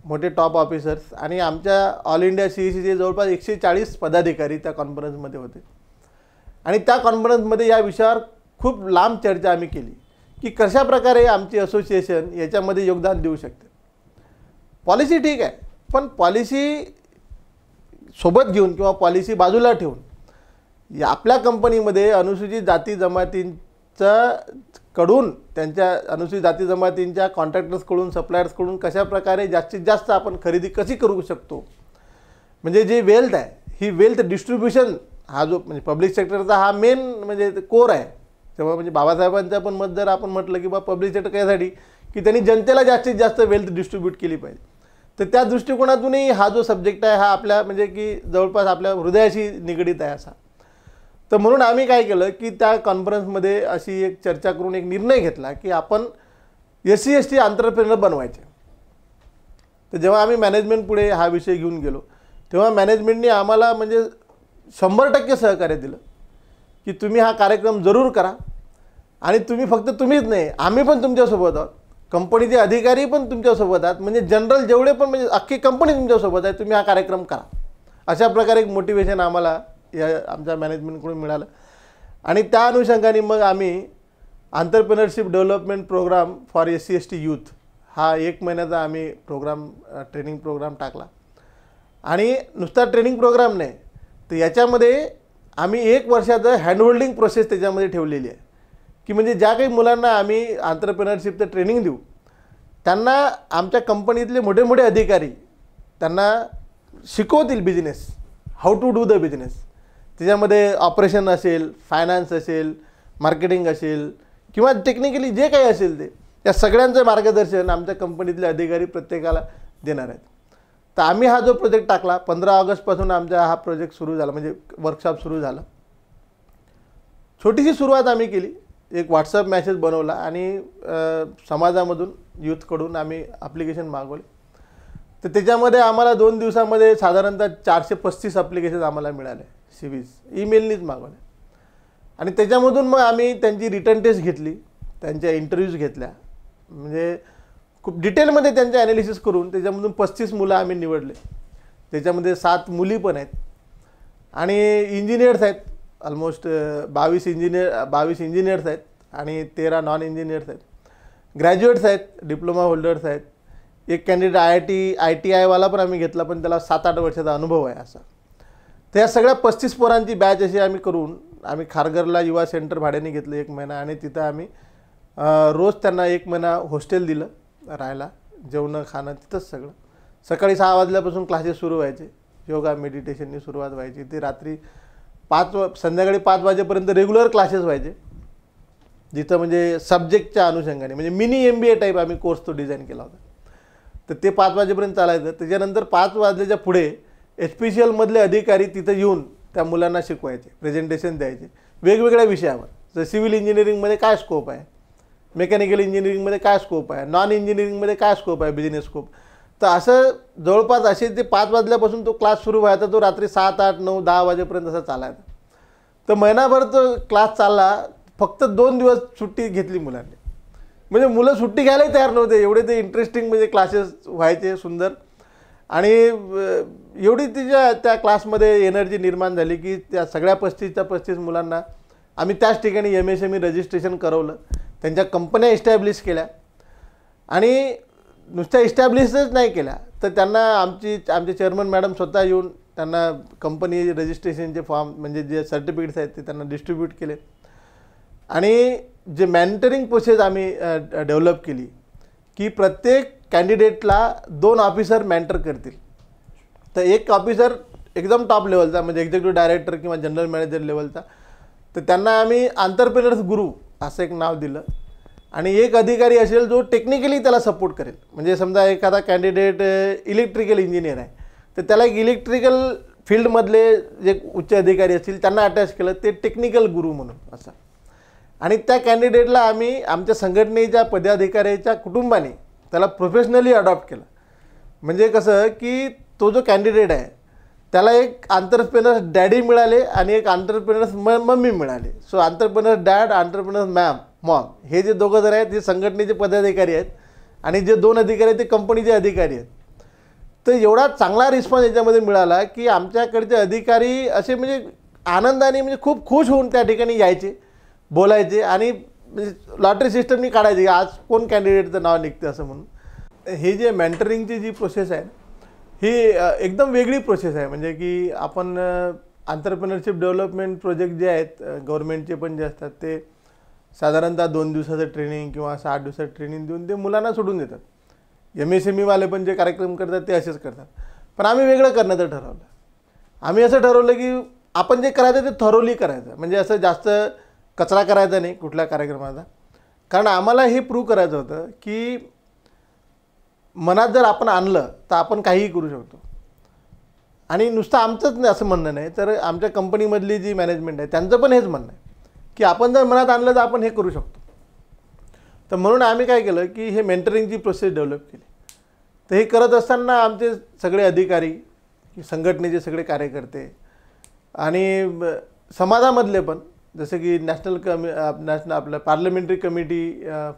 मोठे टॉप ऑफिसर्स आणि आमच्या ऑल इंडिया सी सीचे जवळपास एकशे चाळीस पदाधिकारी त्या कॉन्फरन्समध्ये होते आणि त्या कॉन्फरन्समध्ये या विषयावर खूप लांब चर्चा आम्ही केली की कशा प्रकारे आमची असोसिएशन याच्यामध्ये योगदान देऊ शकते पॉलिसी ठीक आहे पण पॉलिसी सोबत घेऊन किंवा पॉलिसी बाजूला ठेवून या आपल्या कंपनीमध्ये अनुसूचित जाती जमातींचं कडून त्यांच्या अनुसूचित जाती जमातींच्या कॉन्ट्रॅक्टर्सकडून सप्लायर्सकडून कशाप्रकारे जास्तीत जास्त आपण खरेदी कशी करू शकतो म्हणजे जी वेल्थ आहे ही वेल्थ डिस्ट्रीब्युशन हा जो म्हणजे पब्लिक सेक्टरचा हा मेन म्हणजे कोर आहे तेव्हा म्हणजे बाबासाहेबांचा पण मत जर आपण म्हटलं की बा पब्लिक सेक्टर कशासाठी की त्यांनी जनतेला जास्तीत जास्त वेल्थ डिस्ट्रीब्यूट केली पाहिजे तर त्या दृष्टिकोनातूनही हा जो सब्जेक्ट आहे हा आपल्या म्हणजे की जवळपास आपल्या हृदयाशी निगडीत आहे असा तर म्हणून आम्ही काय केलं की त्या कॉन्फरन्समध्ये अशी एक चर्चा करून एक निर्णय घेतला की आपण S C S T entrepreneur बनवायचे तर जेव्हा आम्ही मॅनेजमेंट पुढे हा विषय घेऊन गेलो तेव्हा मॅनेजमेंटने आम्हाला म्हणजे शंभर टक्के सहकार्य दिलं की तुम्ही हा कार्यक्रम जरूर करा आणि तुम्ही फक्त तुम्हीच नाही आम्ही पण तुमच्यासोबत आहोत कंपनीचे अधिकारी पण तुमच्यासोबत आहात म्हणजे जनरल जेवढे पण म्हणजे अख्खी कंपनी तुमच्यासोबत आहे तुम्ही हा कार्यक्रम करा अशा प्रकारे एक मोटिवेशन आम्हाला या आमच्या मॅनेजमेंटकडून मिळालं आणि त्या अनुषंगाने मग आम्ही entrepreneurship development program for S C S T youth हा एक महिन्याचा आम्ही प्रोग्राम ट्रेनिंग प्रोग्राम टाकला आणि नुसता ट्रेनिंग प्रोग्राम नाही तर याच्यामध्ये आम्ही एक वर्षाचं हँडहोल्डिंग प्रोसेस त्याच्यामध्ये ठेवलेली आहे की म्हणजे ज्या काही मुलांना आम्ही आंतरप्रिनरशिपचं ट्रेनिंग देऊ त्यांना आमच्या कंपनीतले मोठे मोठे अधिकारी त्यांना शिकवतील business how to do the business त्याच्यामध्ये ऑपरेशन असेल फायनान्स असेल मार्केटिंग असेल किंवा टेक्निकली जे काही असेल ते या सगळ्यांचं मार्गदर्शन आमच्या कंपनीतले अधिकारी प्रत्येकाला देणार आहेत तर आम्ही हा जो प्रोजेक्ट टाकला पंधरा ऑगस्टपासून आमचा हा प्रोजेक्ट सुरू झाला म्हणजे वर्कशॉप सुरू झाला छोटीशी सुरुवात आम्ही केली एक व्हॉट्सअप मॅसेज बनवला आणि समाजामधून यूथकडून आम्ही अप्लिकेशन मागवले तर त्याच्यामध्ये आम्हाला दोन दिवसामध्ये साधारणतः चारशे पस्तीस ॲप्लिकेशन आम्हाला मिळाले सीबीज ईमेलनीच मागवले आणि त्याच्यामधून मग आम्ही त्यांची रिटर्न टेस्ट घेतली त्यांच्या इंटरव्ह्यूज घेतल्या म्हणजे खूप डिटेलमध्ये त्यांचे ॲनालिसिस करून त्याच्यामधून पस्तीस मुलं आम्ही निवडले त्याच्यामध्ये सात मुली पण आहेत आणि इंजिनियर्स आहेत ऑलमोस्ट बावीस इंजिनियर बावीस इंजिनियर्स आहेत आणि तेरा नॉन इंजिनियर्स आहेत ग्रॅज्युएट्स आहेत डिप्लोमा होल्डर्स आहेत एक candidate I I T I T आयवाला पण आम्ही घेतला पण त्याला सात आठ वर्षाचा अनुभव आहे असा तर या सगळ्या पस्तीस पोरांची बॅच अशी आम्ही करून आम्ही खारघरला युवा सेंटर भाड्याने घेतलं एक महिना आणि तिथं आम्ही रोज त्यांना एक महिना हॉस्टेल दिलं राहायला जेवणं खाणं तिथंच सगळं सकाळी सहा वाजल्यापासून क्लासेस सुरू व्हायचे योगा मेडिटेशननी सुरुवात व्हायची ते रात्री पाच संध्याकाळी पाच वाजेपर्यंत रेग्युलर क्लासेस व्हायचे जिथं म्हणजे सब्जेक्टच्या अनुषंगाने म्हणजे mini M B A type आम्ही कोर्स तो डिझाईन केला होता तर ते पाच वाजेपर्यंत चालायचं त्याच्यानंतर पाच वाजल्याच्या पुढे एच पी सी एलमधले अधिकारी तिथं येऊन त्या मुलांना शिकवायचे प्रेझेंटेशन द्यायचे वेगवेगळ्या विषयावर जर सिव्हिल इंजिनिअरिंगमध्ये काय स्कोप आहे मेकॅनिकल इंजिनिअरिंगमध्ये काय स्कोप आहे नॉन इंजिनिअरिंगमध्ये काय स्कोप आहे बिझनेस स्कोप तर असं जवळपास असे ते पाच वाजल्यापासून तो क्लास सुरू व्हायचा तो रात्री सात आठ नऊ दहा वाजेपर्यंत असा चालायचा तर महिनाभर तो क्लास चालला फक्त दोन दिवस सुट्टी घेतली मुलांनी म्हणजे मुलं सुट्टी घ्यायलाही तयार नव्हते एवढे ते इंटरेस्टिंग म्हणजे क्लासेस व्हायचे सुंदर आणि एवढी तिच्या त्या क्लासमध्ये एनर्जी निर्माण झाली की त्या सगळ्या पस्तीसच्या पस्तीस मुलांना आम्ही त्याच ठिकाणी M S M E registration करवलं त्यांच्या कंपन्या इस्टॅब्लिश केल्या आणि नुसत्या इस्टॅब्लिशच नाही केल्या तर त्यांना आमची आमचे चेअरमन मॅडम स्वतः येऊन त्यांना कंपनी रजिस्ट्रेशनचे फॉर्म म्हणजे जे सर्टिफिकेट्स आहेत ते त्यांना डिस्ट्रीब्यूट केले आणि जे मॅन्टरिंग प्रोसेस आम्ही डेव्हलप केली की प्रत्येक कॅन्डिडेटला दोन ऑफिसर मॅन्टर करतील तर एक ऑफिसर एकदम टॉप लेवलचा म्हणजे एक्झिक्युटिव्ह डायरेक्टर किंवा जनरल मॅनेजर लेवलचा तर त्यांना आम्ही आंतरप्रेनर्स गुरु असं एक नाव दिलं आणि एक अधिकारी असेल जो टेक्निकली त्याला सपोर्ट करेल म्हणजे समजा एखादा कॅन्डिडेट इलेक्ट्रिकल इंजिनियर आहे तर त्याला एक इलेक्ट्रिकल फील्डमधले जे उच्च अधिकारी असतील त्यांना अटॅच केलं ते टेक्निकल गुरु म्हणून असं आणि त्या कॅन्डिडेटला आम्ही आमच्या संघटनेच्या पदाधिकाऱ्याच्या कुटुंबाने त्याला प्रोफेशनली अडॉप्ट केलं म्हणजे कसं की तो जो कॅन्डिडेट आहे त्याला एक आंतरप्रेनर्स डॅडी मिळाले आणि एक आंतरप्रेनर्स म मम्मी मिळाले so entrepreneurs dad entrepreneurs ma'am mom हे जे दोघं जर आहेत हे संघटनेचे पदाधिकारी आहेत आणि जे दोन अधिकारी आहेत ते कंपनीचे अधिकारी आहेत तर एवढा चांगला रिस्पॉन्स याच्यामध्ये मिळाला की आमच्याकडचे अधिकारी असे म्हणजे आनंदाने म्हणजे खूप खुश होऊन त्या ठिकाणी यायचे बोलायचे आणि म्हणजे लॉटरी सिस्टमनी काढायची आज कोण कॅन्डिडेटचं नाव निघते असं म्हणून हे जे मेंटरिंगची जी प्रोसेस आहे ही एकदम वेगळी प्रोसेस आहे म्हणजे की आपण आंतरप्रिनरशिप डेव्हलपमेंट प्रोजेक्ट जे आहेत गव्हर्नमेंटचे पण जे असतात ते साधारणतः दोन दिवसाचं ट्रेनिंग किंवा सहा दिवसाचं ट्रेनिंग देऊन ते मुलांना सोडून देतात एम एस एम ईवाले e पण जे कार्यक्रम करतात ते असेच करतात पण आम्ही वेगळं करण्याचं ठरवलं आम्ही असं ठरवलं की आपण जे करायचं ते थरोली करायचं म्हणजे असं जास्त कचरा करायचा नाही कुठल्या कार्यक्रमाचा कारण आम्हाला हे प्रूव्ह करायचं होतं की मनात जर आपण आणलं तर आपण काहीही करू शकतो आणि नुसतं आमचंच नाही असं म्हणणं नाही तर आमच्या कंपनीमधली जी मॅनेजमेंट आहे त्यांचं पण हेच म्हणणं आहे की आपण जर मनात आणलं तर आपण हे करू शकतो तर म्हणून आम्ही काय केलं की हे मेंटरिंगची प्रोसेस डेव्हलप केली तर हे करत असताना आमचे सगळे अधिकारी संघटनेचे सगळे कार्यकर्ते आणि समाजामधले पण जसं की नॅशनल कमी नॅशनल आपलं parliamentary committee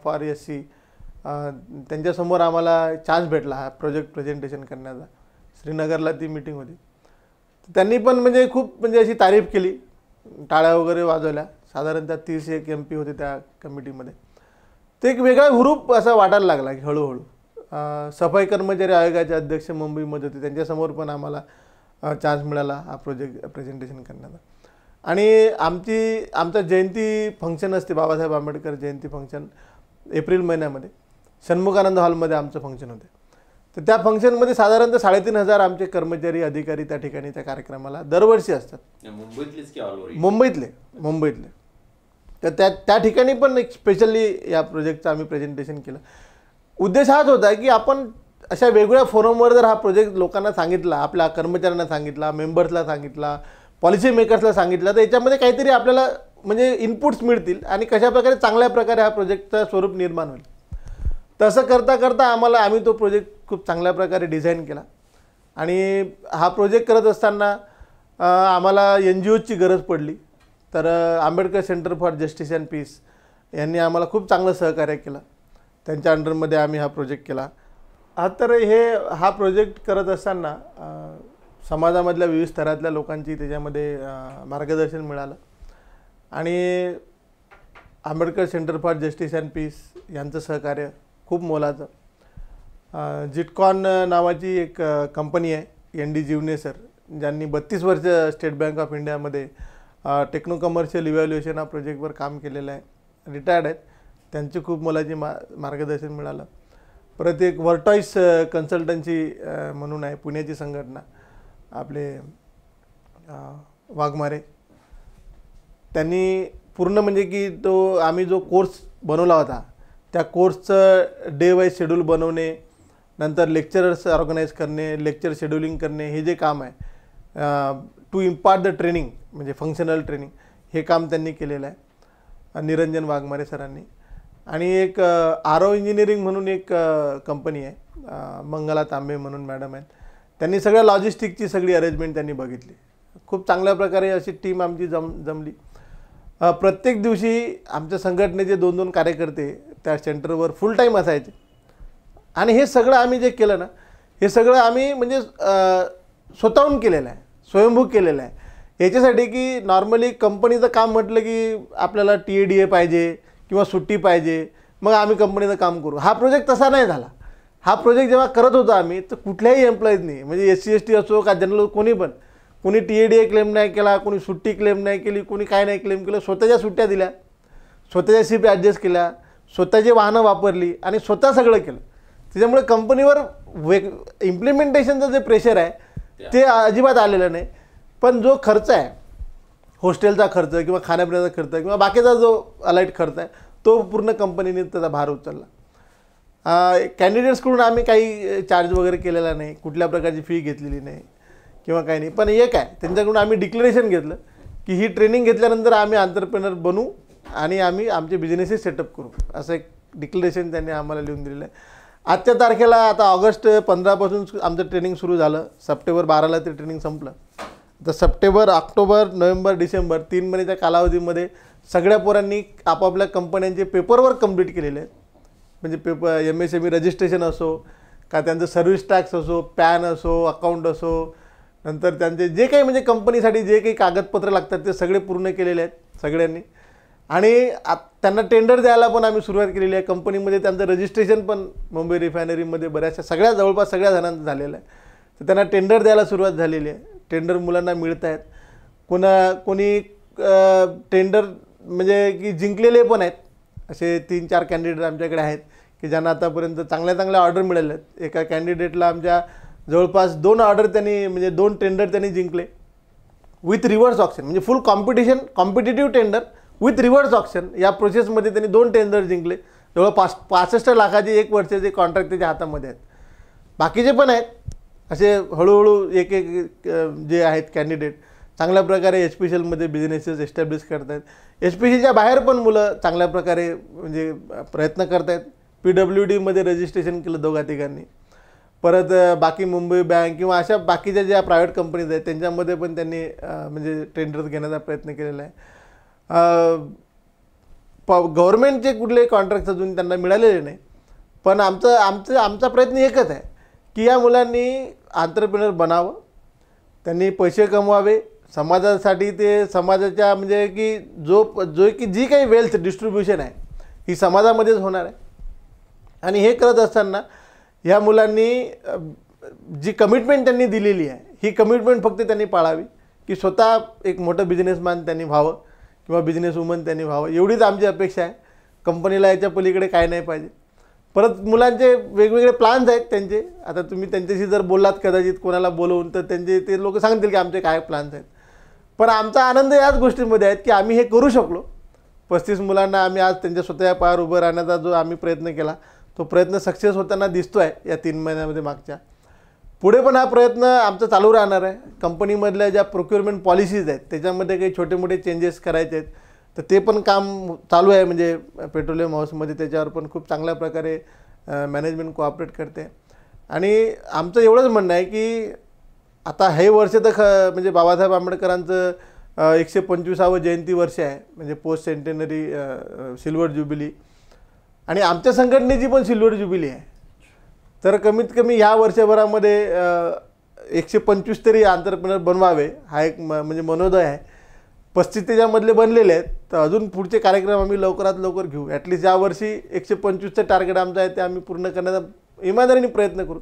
for S C त्यांच्यासमोर आम्हाला चान्स भेटला हा प्रोजेक्ट प्रेझेंटेशन करण्याचा श्रीनगरला ती मिटिंग होती त्यांनी पण म्हणजे खूप म्हणजे अशी तारीफ केली टाळ्या वगैरे वाजवल्या साधारणतः तीस एक एम पी होते त्या कमिटीमध्ये ते एक वेगळा हुरूप असा वाटायला लागला की हळूहळू सफाई कर्मचारी आयोगाचे अध्यक्ष मुंबईमध्ये होते त्यांच्यासमोर पण आम्हाला चान्स मिळाला हा प्रोजेक्ट प्रेझेंटेशन करण्याचा आणि आमची आमचं जयंती फंक्शन असते बाबासाहेब आंबेडकर जयंती फंक्शन एप्रिल महिन्यामध्ये षण्मुखानंद हॉलमध्ये आमचं फंक्शन होते तर त्या फंक्शनमध्ये साधारणतः साडेतीन हजार आमचे कर्मचारी अधिकारी त्या ठिकाणी त्या कार्यक्रमाला दरवर्षी असतात मुंबईतले मुंबईतले तर त्या त्या ठिकाणी पण एक स्पेशली या प्रोजेक्टचं आम्ही प्रेझेंटेशन केलं उद्देश हाच होता की आपण अशा वेगवेगळ्या फोरमवर जर हा प्रोजेक्ट लोकांना सांगितला आपल्या कर्मचाऱ्यांना सांगितला मेंबर्सला सांगितला पॉलिसी मेकर्सला सांगितलं तर याच्यामध्ये काहीतरी आपल्याला म्हणजे इनपुट्स मिळतील आणि कशाप्रकारे चांगल्या प्रकारे हा प्रोजेक्टचं स्वरूप निर्माण होईल तसं करता करता आम्हाला आम्ही तो प्रोजेक्ट खूप चांगल्या प्रकारे डिझाईन केला आणि हा प्रोजेक्ट करत असताना आम्हाला एन जी ओची गरज पडली तर Ambedkar centre for justice and peace यांनी आम्हाला खूप चांगलं सहकार्य केलं त्यांच्या अंडरमध्ये आम्ही हा प्रोजेक्ट केला हा तर हे हा प्रोजेक्ट करत असताना समाजामधल्या विविध स्तरातल्या लोकांची त्याच्यामध्ये मार्गदर्शन मिळालं आणि Ambedkar centre for justice and peace यांचं सहकार्य खूप मोलाचं जिटकॉन नावाची एक कंपनी आहे एन डी जीवनेसर ज्यांनी बत्तीस वर्ष स्टेट बँक ऑफ इंडियामध्ये टेक्नो कमर्शियल इव्हॅल्युएशन हा प्रोजेक्टवर काम केलेलं आहे रिटायर्ड आहेत त्यांचे खूप मोलाची मा मार्गदर्शन मिळालं परत एक व्हर्टॉईस कन्सल्टन्सी म्हणून आहे पुण्याची संघटना आपले वाघमारे त्यांनी पूर्ण म्हणजे की तो आम्ही जो कोर्स बनवला होता त्या कोर्सचं डे वाय शेड्यूल बनवणे नंतर लेक्चरर्स ऑर्गनाईज करणे लेक्चर शेड्युलिंग करणे हे जे काम आहे टू इम्पार्ट द ट्रेनिंग म्हणजे फंक्शनल ट्रेनिंग हे काम त्यांनी केलेलं आहे निरंजन वाघमारे सरांनी आणि एक आरो इंजिनिअरिंग म्हणून एक कंपनी आहे मंगला तांबे म्हणून मॅडम आहेत त्यांनी सगळ्या लॉजिस्टिकची सगळी अरेंजमेंट त्यांनी बघितली खूप चांगल्या प्रकारे अशी टीम आमची जम जमली प्रत्येक दिवशी आमच्या संघटनेचे दोन दोन कार्यकर्ते त्या सेंटरवर फुल टाईम असायचे आणि हे सगळं आम्ही जे केलं ना हे सगळं आम्ही म्हणजे स्वतःहून केलेलं आहे स्वयंभू केलेलं आहे याच्यासाठी की नॉर्मली कंपनीचं काम म्हटलं की आपल्याला टी ए डी ए पाहिजे किंवा सुट्टी पाहिजे मग आम्ही कंपनीचं काम करू हा प्रोजेक्ट तसा नाही झाला हा प्रोजेक्ट जेव्हा करत होता आम्ही तर कुठल्याही एम्प्लॉईजनी म्हणजे एस सी एस टी असो का जनरल कोणी पण कोणी T A D A claim नाही केला कोणी सुट्टी क्लेम नाही केली कोणी काय नाही क्लेम केलं स्वतःच्या सुट्ट्या दिल्या स्वतःच्या शिफ्ट ॲडजस्ट केल्या स्वतःची वाहनं वापरली आणि स्वतः सगळं केलं त्याच्यामुळे कंपनीवर वे इम्प्लिमेंटेशनचं जे प्रेशर आहे ते अजिबात आलेलं नाही पण जो खर्च आहे हॉस्टेलचा खर्च किंवा खाण्यापिण्याचा खर्च किंवा बाकीचा जो अलाईट खर्च आहे तो पूर्ण कंपनीने त्याचा भार उचलला कॅन्डिडेट्सकडून आम्ही काही चार्ज वगैरे केलेला नाही कुठल्या प्रकारची फी घेतलेली नाही किंवा काही नाही पण एक आहे त्यांच्याकडून आम्ही डिक्लेरेशन घेतलं की ही ट्रेनिंग घेतल्यानंतर आम्ही आंतरप्रेनर बनू आणि आम्ही आमचे बिझनेसेस सेटअप करू असं एक डिक्लेरेशन त्यांनी आम्हाला लिहून दिलेलं आहे आजच्या तारखेला आता ऑगस्ट पंधरापासून आमचं ट्रेनिंग सुरू झालं सप्टेंबर बाराला ते ट्रेनिंग संपलं तर सप्टेंबर ऑक्टोबर नोव्हेंबर डिसेंबर तीन महिन्याच्या कालावधीमध्ये सगळ्या पोरांनी आपापल्या कंपन्यांचे पेपरवर्क कंप्लीट केलेले आहेत म्हणजे पेप M S M E registration असो का त्यांचं सर्व्हिस टॅक्स असो पॅन असो अकाउंट असो नंतर त्यांचे जे काही म्हणजे कंपनीसाठी जे काही कागदपत्र लागतात ते सगळे पूर्ण केलेले आहेत सगळ्यांनी आणि आ त्यांना टेंडर द्यायला पण आम्ही सुरुवात केलेली आहे कंपनीमध्ये त्यांचं रजिस्ट्रेशन पण मुंबई रिफायनरीमध्ये बऱ्याचशा सगळ्या जवळपास सगळ्या जणांचं झालेलं आहे तर त्यांना टेंडर द्यायला सुरुवात झालेली आहे टेंडर मुलांना मिळत आहेत कोणा कोणी टेंडर म्हणजे की जिंकलेले पण आहेत असे तीन चार कॅन्डिडेट आमच्याकडे आहेत की ज्यांना आतापर्यंत चांगल्या चांगल्या ऑर्डर मिळाल्या एका कॅन्डिडेटला आमच्या जवळपास दोन ऑर्डर त्यांनी म्हणजे दोन टेंडर त्यांनी जिंकले विथ रिव्हर्स ऑप्शन म्हणजे full competition competitive tender with reverse option या प्रोसेसमध्ये त्यांनी दोन टेंडर जिंकले जवळ पाच पासष्ट लाखाचे एक वर्षाचे कॉन्ट्रॅक्ट त्याच्या हातामध्ये आहेत बाकीचे पण आहेत असे हळूहळू एक एक जे आहेत कॅन्डिडेट चांगल्या प्रकारे H P C businesses establish करत आहेत एच पी सीच्या बाहेर पण मुलं चांगल्या प्रकारे म्हणजे प्रयत्न करत आहेत पी डब्ल्यू डीमध्ये रजिस्ट्रेशन केलं दोघा तिघांनी परत बाकी मुंबई बँक किंवा अशा बाकीच्या ज्या प्रायव्हेट कंपनीज आहेत त्यांच्यामध्ये पण त्यांनी म्हणजे टेंडर्स घेण्याचा प्रयत्न केलेला आहे प गव्हर्मेंटचे कुठले कॉन्ट्रॅक्ट अजून त्यांना मिळालेले नाही पण आमचं आमचं आमचा प्रयत्न एकच आहे की या मुलांनी आंतरप्रिनर बनावं त्यांनी पैसे कमवावे समाजासाठी ते समाजाच्या म्हणजे की जो जो की जी काही वेल्थ डिस्ट्रीब्युशन आहे ही समाजामध्येच होणार आहे आणि हे करत असताना ह्या मुलांनी जी कमिटमेंट त्यांनी दिलेली आहे ही कमिटमेंट फक्त त्यांनी पाळावी की स्वतः एक मोठं बिझनेसमॅन त्यांनी व्हावं किंवा बिझनेस वुमन त्यांनी व्हावं एवढीच आमची अपेक्षा आहे कंपनीला याच्या पलीकडे काय नाही पाहिजे परत मुलांचे वेगवेगळे प्लॅन्स आहेत त्यांचे आता तुम्ही त्यांच्याशी जर बोललात कदाचित कोणाला बोलवून तर त्यांचे ते लोक सांगतील की आमचे काय प्लॅन्स आहेत पण आमचा आनंद याच गोष्टींमध्ये आहेत की आम्ही हे करू शकलो पस्तीस मुलांना आम्ही आज त्यांच्या स्वतःच्या पायावर उभं राहण्याचा जो आम्ही प्रयत्न केला तो प्रयत्न सक्सेस होताना दिसतो आहे या तीन महिन्यामध्ये मागच्या पुढे पण हा प्रयत्न आमचा चालू राहणार आहे कंपनीमधल्या ज्या प्रोक्युरमेंट पॉलिसीज आहेत त्याच्यामध्ये काही छोटे मोठे चेंजेस करायचे आहेत तर ते पण काम चालू आहे म्हणजे पेट्रोलियम हाऊसमध्ये त्याच्यावर पण खूप चांगल्या प्रकारे मॅनेजमेंट कोऑपरेट करते आणि आमचं एवढंच म्हणणं आहे की आता हे वर्ष तर ख म्हणजे बाबासाहेब आंबेडकरांचं एकशे पंचवीसावं जयंती वर्ष आहे म्हणजे पोस्ट सेंटेनरी सिल्वर ज्युबिली आणि आमच्या संघटनेची पण सिल्वर ज्युबिली आहे तर कमीत कमी ह्या वर्षभरामध्ये एकशे पंचवीस तरी आंतरप्रनर बनवावे हा एक म म्हणजे मनोदय आहे पस्तीस त्याच्यामधले बनलेले आहेत तर अजून पुढचे कार्यक्रम आम्ही लवकरात लवकर घेऊ ॲटलिस्ट यावर्षी एकशे पंचवीसचं टार्गेट आमचं आहे ते आम्ही पूर्ण करण्याचा इमानदारीने प्रयत्न करू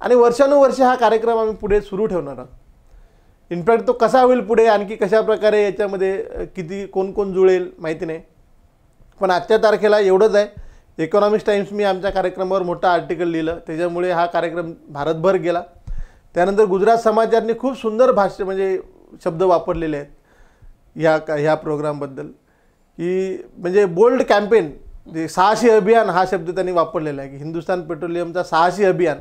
आणि वर्षानुवर्ष हा कार्यक्रम आम्ही पुढे सुरू ठेवणार आहोत इनफॅक्ट तो कसा होईल पुढे आणखी कशा प्रकारे याच्यामध्ये किती कोण कोण जुळेल माहिती नाही पण आजच्या तारखेला एवढंच आहे इकॉनॉमिक्स टाईम्स मी आमच्या कार्यक्रमावर मोठा आर्टिकल लिहिलं त्याच्यामुळे हा कार्यक्रम भारतभर गेला त्यानंतर गुजरात समाचारने खूप सुंदर भाष्य म्हणजे शब्द वापरलेले आहेत ह्या का ह्या प्रोग्रामबद्दल की म्हणजे बोल्ड कॅम्पेन जे सहाशे अभियान हा शब्द त्यांनी वापरलेला आहे की हिंदुस्तान पेट्रोलियमचा सहाशे अभियान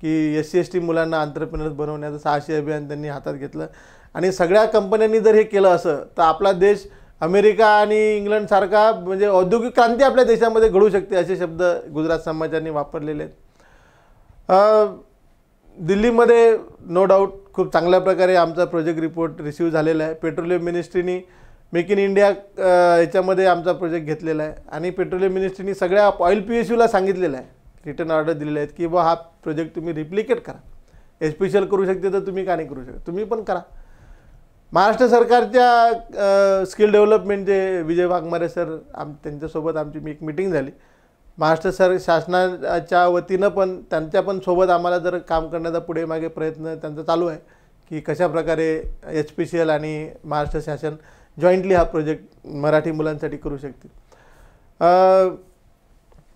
की एस सी एस टी मुलांना आंतरप्रिनर्स बनवण्याचं सहाशे अभियान त्यांनी हातात घेतलं आणि सगळ्या कंपन्यांनी जर हे केलं असं तर आपला देश अमेरिका आणि इंग्लंडसारखा म्हणजे औद्योगिक क्रांती आपल्या देशामध्ये घडू शकते असे शब्द गुजरात समाजाने वापरलेले आहेत दिल्लीमध्ये नो डाऊट खूप चांगल्या प्रकारे आमचा प्रोजेक्ट रिपोर्ट रिसीव झालेला आहे पेट्रोलियम मिनिस्ट्रीनी मेक इन इंडिया याच्यामध्ये आमचा प्रोजेक्ट घेतलेला आहे आणि पेट्रोलियम मिनिस्ट्रीनी सगळ्या ऑइल पी एस यूला सांगितलेलं आहे रिटर्न ऑर्डर दिलेले आहेत की बा हा प्रोजेक्ट तुम्ही रिप्लिकेट करा एस्पेशल करू शकते तर तुम्ही का नाही करू शकता तुम्ही पण करा महाराष्ट्र सरकारच्या स्किल डेव्हलपमेंट जे विजय वाघमारे सर आम त्यांच्यासोबत आमची मी एक मिटिंग झाली महाराष्ट्र सर शासनाच्या वतीनं पण त्यांच्या पण सोबत आम्हाला जर काम करण्याचा पुढे मागे प्रयत्न त्यांचा चालू आहे की कशाप्रकारे एच पी सी एल आणि महाराष्ट्र शासन जॉईंटली हा प्रोजेक्ट मराठी मुलांसाठी करू शकतील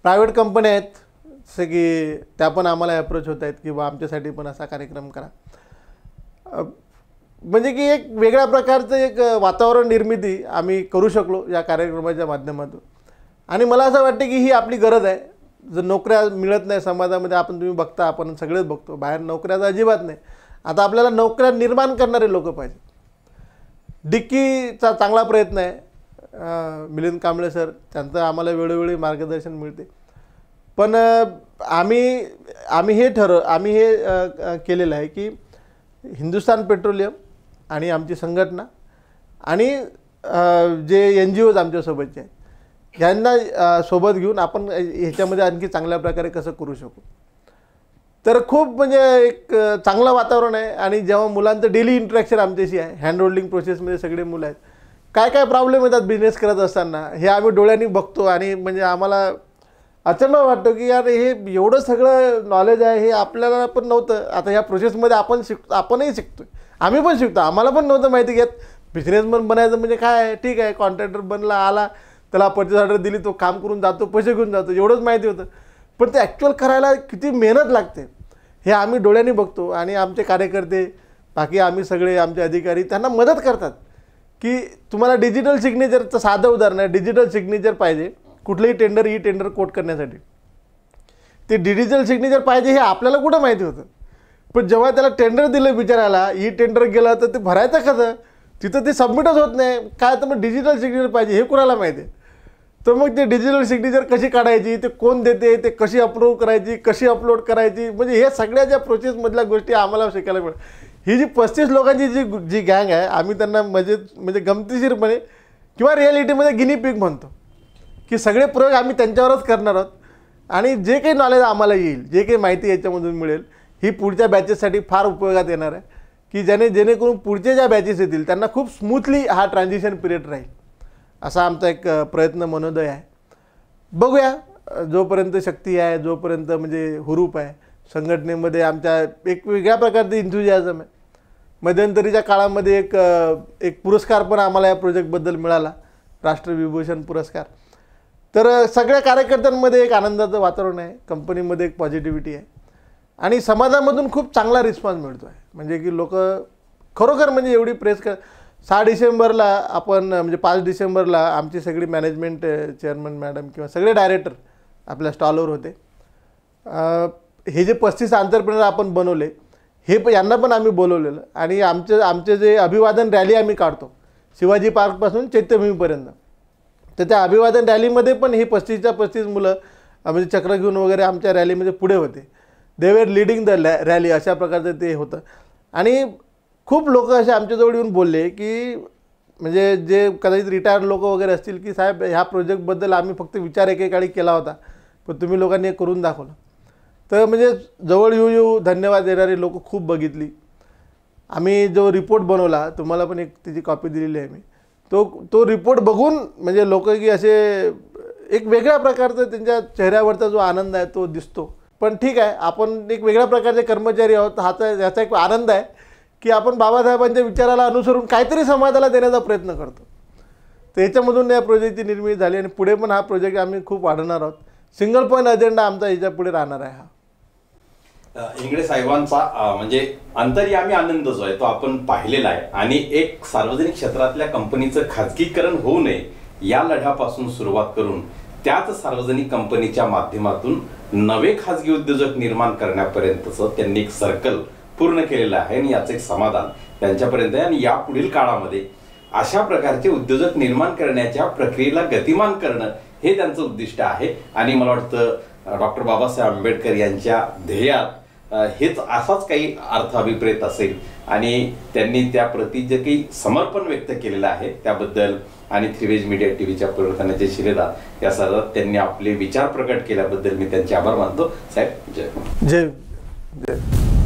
प्रायव्हेट कंपन्या आहेत जसं की त्या पण आम्हाला अप्रोच होत आहेत की बा आमच्यासाठी पण असा कार्यक्रम करा म्हणजे की एक वेगळ्या प्रकारचं एक वातावरण निर्मिती आम्ही करू शकलो या कार्यक्रमाच्या माध्यमातून आणि मला असं वाटतं की ही आपली गरज आहे जर नोकऱ्या मिळत नाही समाजामध्ये आपण तुम्ही बघता आपण सगळेच बघतो बाहेर नोकऱ्याचा अजिबात नाही आता आपल्याला नोकऱ्या निर्माण करणारे लोक पाहिजे डिक्कीचा चांगला प्रयत्न आहे मिलिंद कांबळे सर त्यांचं आम्हाला वेळोवेळी मार्गदर्शन मिळते पण आम्ही आम्ही हे ठरव आम्ही हे केलेलं आहे की हिंदुस्तान पेट्रोलियम आणि आमची संघटना आणि जे एन जी ओज आमच्यासोबतचे आहेत ह्यांना सोबत घेऊन आपण ह्याच्यामध्ये आणखी चांगल्या प्रकारे कसं करू शकू तर खूप म्हणजे एक चांगलं वातावरण आहे आणि जेव्हा मुलांचं डेली इंट्रॅक्शन आमच्याशी आहे हँड होल्डिंग प्रोसेसमध्ये सगळे मुलं आहेत काय काय प्रॉब्लेम येतात बिझनेस करत असताना हे आम्ही डोळ्यांनी बघतो आणि म्हणजे आम्हाला अचंबा वाटतो की यार हे एवढं सगळं नॉलेज आहे हे आपल्याला पण नव्हतं आता ह्या प्रोसेसमध्ये आपण शिक आपणही शिकतो आम्ही पण शिकतो आम्हाला पण नव्हतं माहिती घेत बिझनेसमन बनायचं म्हणजे काय ठीक आहे कॉन्ट्रॅक्टर बनला आला त्याला पर्चेस ऑर्डर दिली तो काम करून जातो पैसे घेऊन जातो एवढंच माहिती होतं पण ते ॲक्च्युअल करायला किती मेहनत लागते हे आम्ही डोळ्यांनी बघतो आणि आमचे कार्यकर्ते बाकी आम्ही सगळे आमचे अधिकारी त्यांना मदत करतात की तुम्हाला डिजिटल सिग्नेचरचं साधं उदाहरण आहे डिजिटल सिग्नेचर पाहिजे कुठलंही टेंडर ई टेंडर कोट करण्यासाठी ते डिजिटल सिग्नेचर पाहिजे हे आपल्याला कुठं माहिती होतं पण जेव्हा त्याला टेंडर दिलं विचारायला ई टेंडर गेलं तर ते भरायचं कसं तिथं ते सबमिटच होत नाही काय तर मग डिजिटल सिग्नेचर पाहिजे हे कुणाला माहिती आहे तर मग ते डिजिटल सिग्नेचर कशी काढायची ते कोण देते ते कशी अप्रूव्ह करायची कशी अपलोड करायची म्हणजे हे सगळ्या ज्या प्रोसेसमधल्या गोष्टी आम्हाला शिकायला मिळतात ही जी पस्तीस लोकांची जी जी गँग आहे आम्ही त्यांना म्हणजे म्हणजे गमतीशीरपणे किंवा रिॲलिटीमध्ये गिनी पीक म्हणतो की सगळे प्रयोग आम्ही त्यांच्यावरच करणार आहोत आणि जे काही नॉलेज आम्हाला येईल जे काही माहिती याच्यामधून मिळेल ही पुढच्या बॅचेससाठी फार उपयोगात येणार आहे की ज्याने जेणेकरून पुढच्या ज्या बॅचेस येतील त्यांना खूप स्मूथली हा ट्रान्झिशन पिरियड राहील असा आमचा एक प्रयत्न मनोदय आहे बघूया जोपर्यंत शक्ती आहे जोपर्यंत म्हणजे हुरूप आहे संघटनेमध्ये आमच्या एक वेगळ्या प्रकारचे इन्थ्युजियाझम आहे मध्यंतरीच्या काळामध्ये एक एक पुरस्कार पण आम्हाला या प्रोजेक्टबद्दल मिळाला राष्ट्रविभूषण पुरस्कार तर सगळ्या कार्यकर्त्यांमध्ये एक आनंदाचं वातावरण आहे कंपनीमध्ये एक पॉझिटिव्हिटी आहे आणि समाजामधून खूप चांगला रिस्पॉन्स मिळतो आहे म्हणजे की लोक खरोखर म्हणजे एवढी प्रेस कर सहा डिसेंबरला आपण म्हणजे पाच डिसेंबरला आमची सगळी मॅनेजमेंट चेअरमन मॅडम किंवा सगळे डायरेक्टर आपल्या स्टॉलवर होते हे जे पस्तीस आंतरप्रेनर आपण बनवले हे प यांना पण आम्ही बोलवलेलं आणि आमचे आमचे जे अभिवादन रॅली आम्ही काढतो शिवाजी पार्कपासून चैत्यभूमीपर्यंत तर त्या अभिवादन रॅलीमध्ये पण हे पस्तीसच्या पस्तीस मुलं म्हणजे चक्र घेऊन वगैरे आमच्या रॅलीमध्ये पुढे होते they were leading the rally अशा प्रकारचं ते होतं आणि खूप लोक असे आमच्याजवळ येऊन बोलले की म्हणजे जे कदाचित रिटायर लोक वगैरे असतील की साहेब ह्या प्रोजेक्टबद्दल आम्ही फक्त विचार एकेकाळी केला होता पण तुम्ही लोकांनी करून दाखवलं तर म्हणजे जवळ येऊ येऊ धन्यवाद देणारे लोक खूप बघितली आम्ही जो रिपोर्ट बनवला तुम्हाला पण एक त्याची कॉपी दिलेली आहे मी तो तो रिपोर्ट बघून म्हणजे लोक की असे एक वेगळ्या प्रकारचं त्यांच्या चेहऱ्यावरचा जो आनंद आहे तो दिसतो पण ठीक आहे आपण एक वेगळ्या प्रकारचे कर्मचारी आहोत हाचा याचा एक आनंद आहे की आपण बाबासाहेबांच्या विचाराला अनुसरून काहीतरी समाजाला देण्याचा प्रयत्न करतो तर याच्यामधून या प्रोजेक्टची निर्मिती झाली आणि पुढे पण हा प्रोजेक्ट आम्ही खूप वाढवणार आहोत सिंगल पॉईंट अजेंडा आमचा याच्या पुढे राहणार आहे हा इंगडे साहेबांचा म्हणजे अंतर्यामी आनंद जो आहे तो आपण पाहिलेला आहे आणि एक सार्वजनिक क्षेत्रातल्या कंपनीचं खाजगीकरण होऊ नये या लढ्यापासून सुरुवात करून त्याच सार्वजनिक कंपनीच्या माध्यमातून नवे खाजगी उद्योजक निर्माण करण्यापर्यंतचं त्यांनी एक सर्कल पूर्ण केलेलं आहे आणि याचं एक समाधान त्यांच्यापर्यंत आहे आणि यापुढील काळामध्ये अशा प्रकारचे उद्योजक निर्माण करण्याच्या प्रक्रियेला गतिमान करणं हे त्यांचं उद्दिष्ट आहे आणि मला वाटतं डॉक्टर बाबासाहेब आंबेडकर यांच्या ध्येयात हेच असाच काही अर्थ अभिप्रेत असेल आणि त्यांनी त्याप्रती जे काही समर्पण व्यक्त केलेलं आहे त्याबद्दल आणि थ्रीवेज मीडिया टीव्हीच्या प्रवर्तनाचे शिरेदार या सर्वात त्यांनी आपले विचार प्रकट केल्याबद्दल मी त्यांचे आभार मानतो साहेब जय जय जय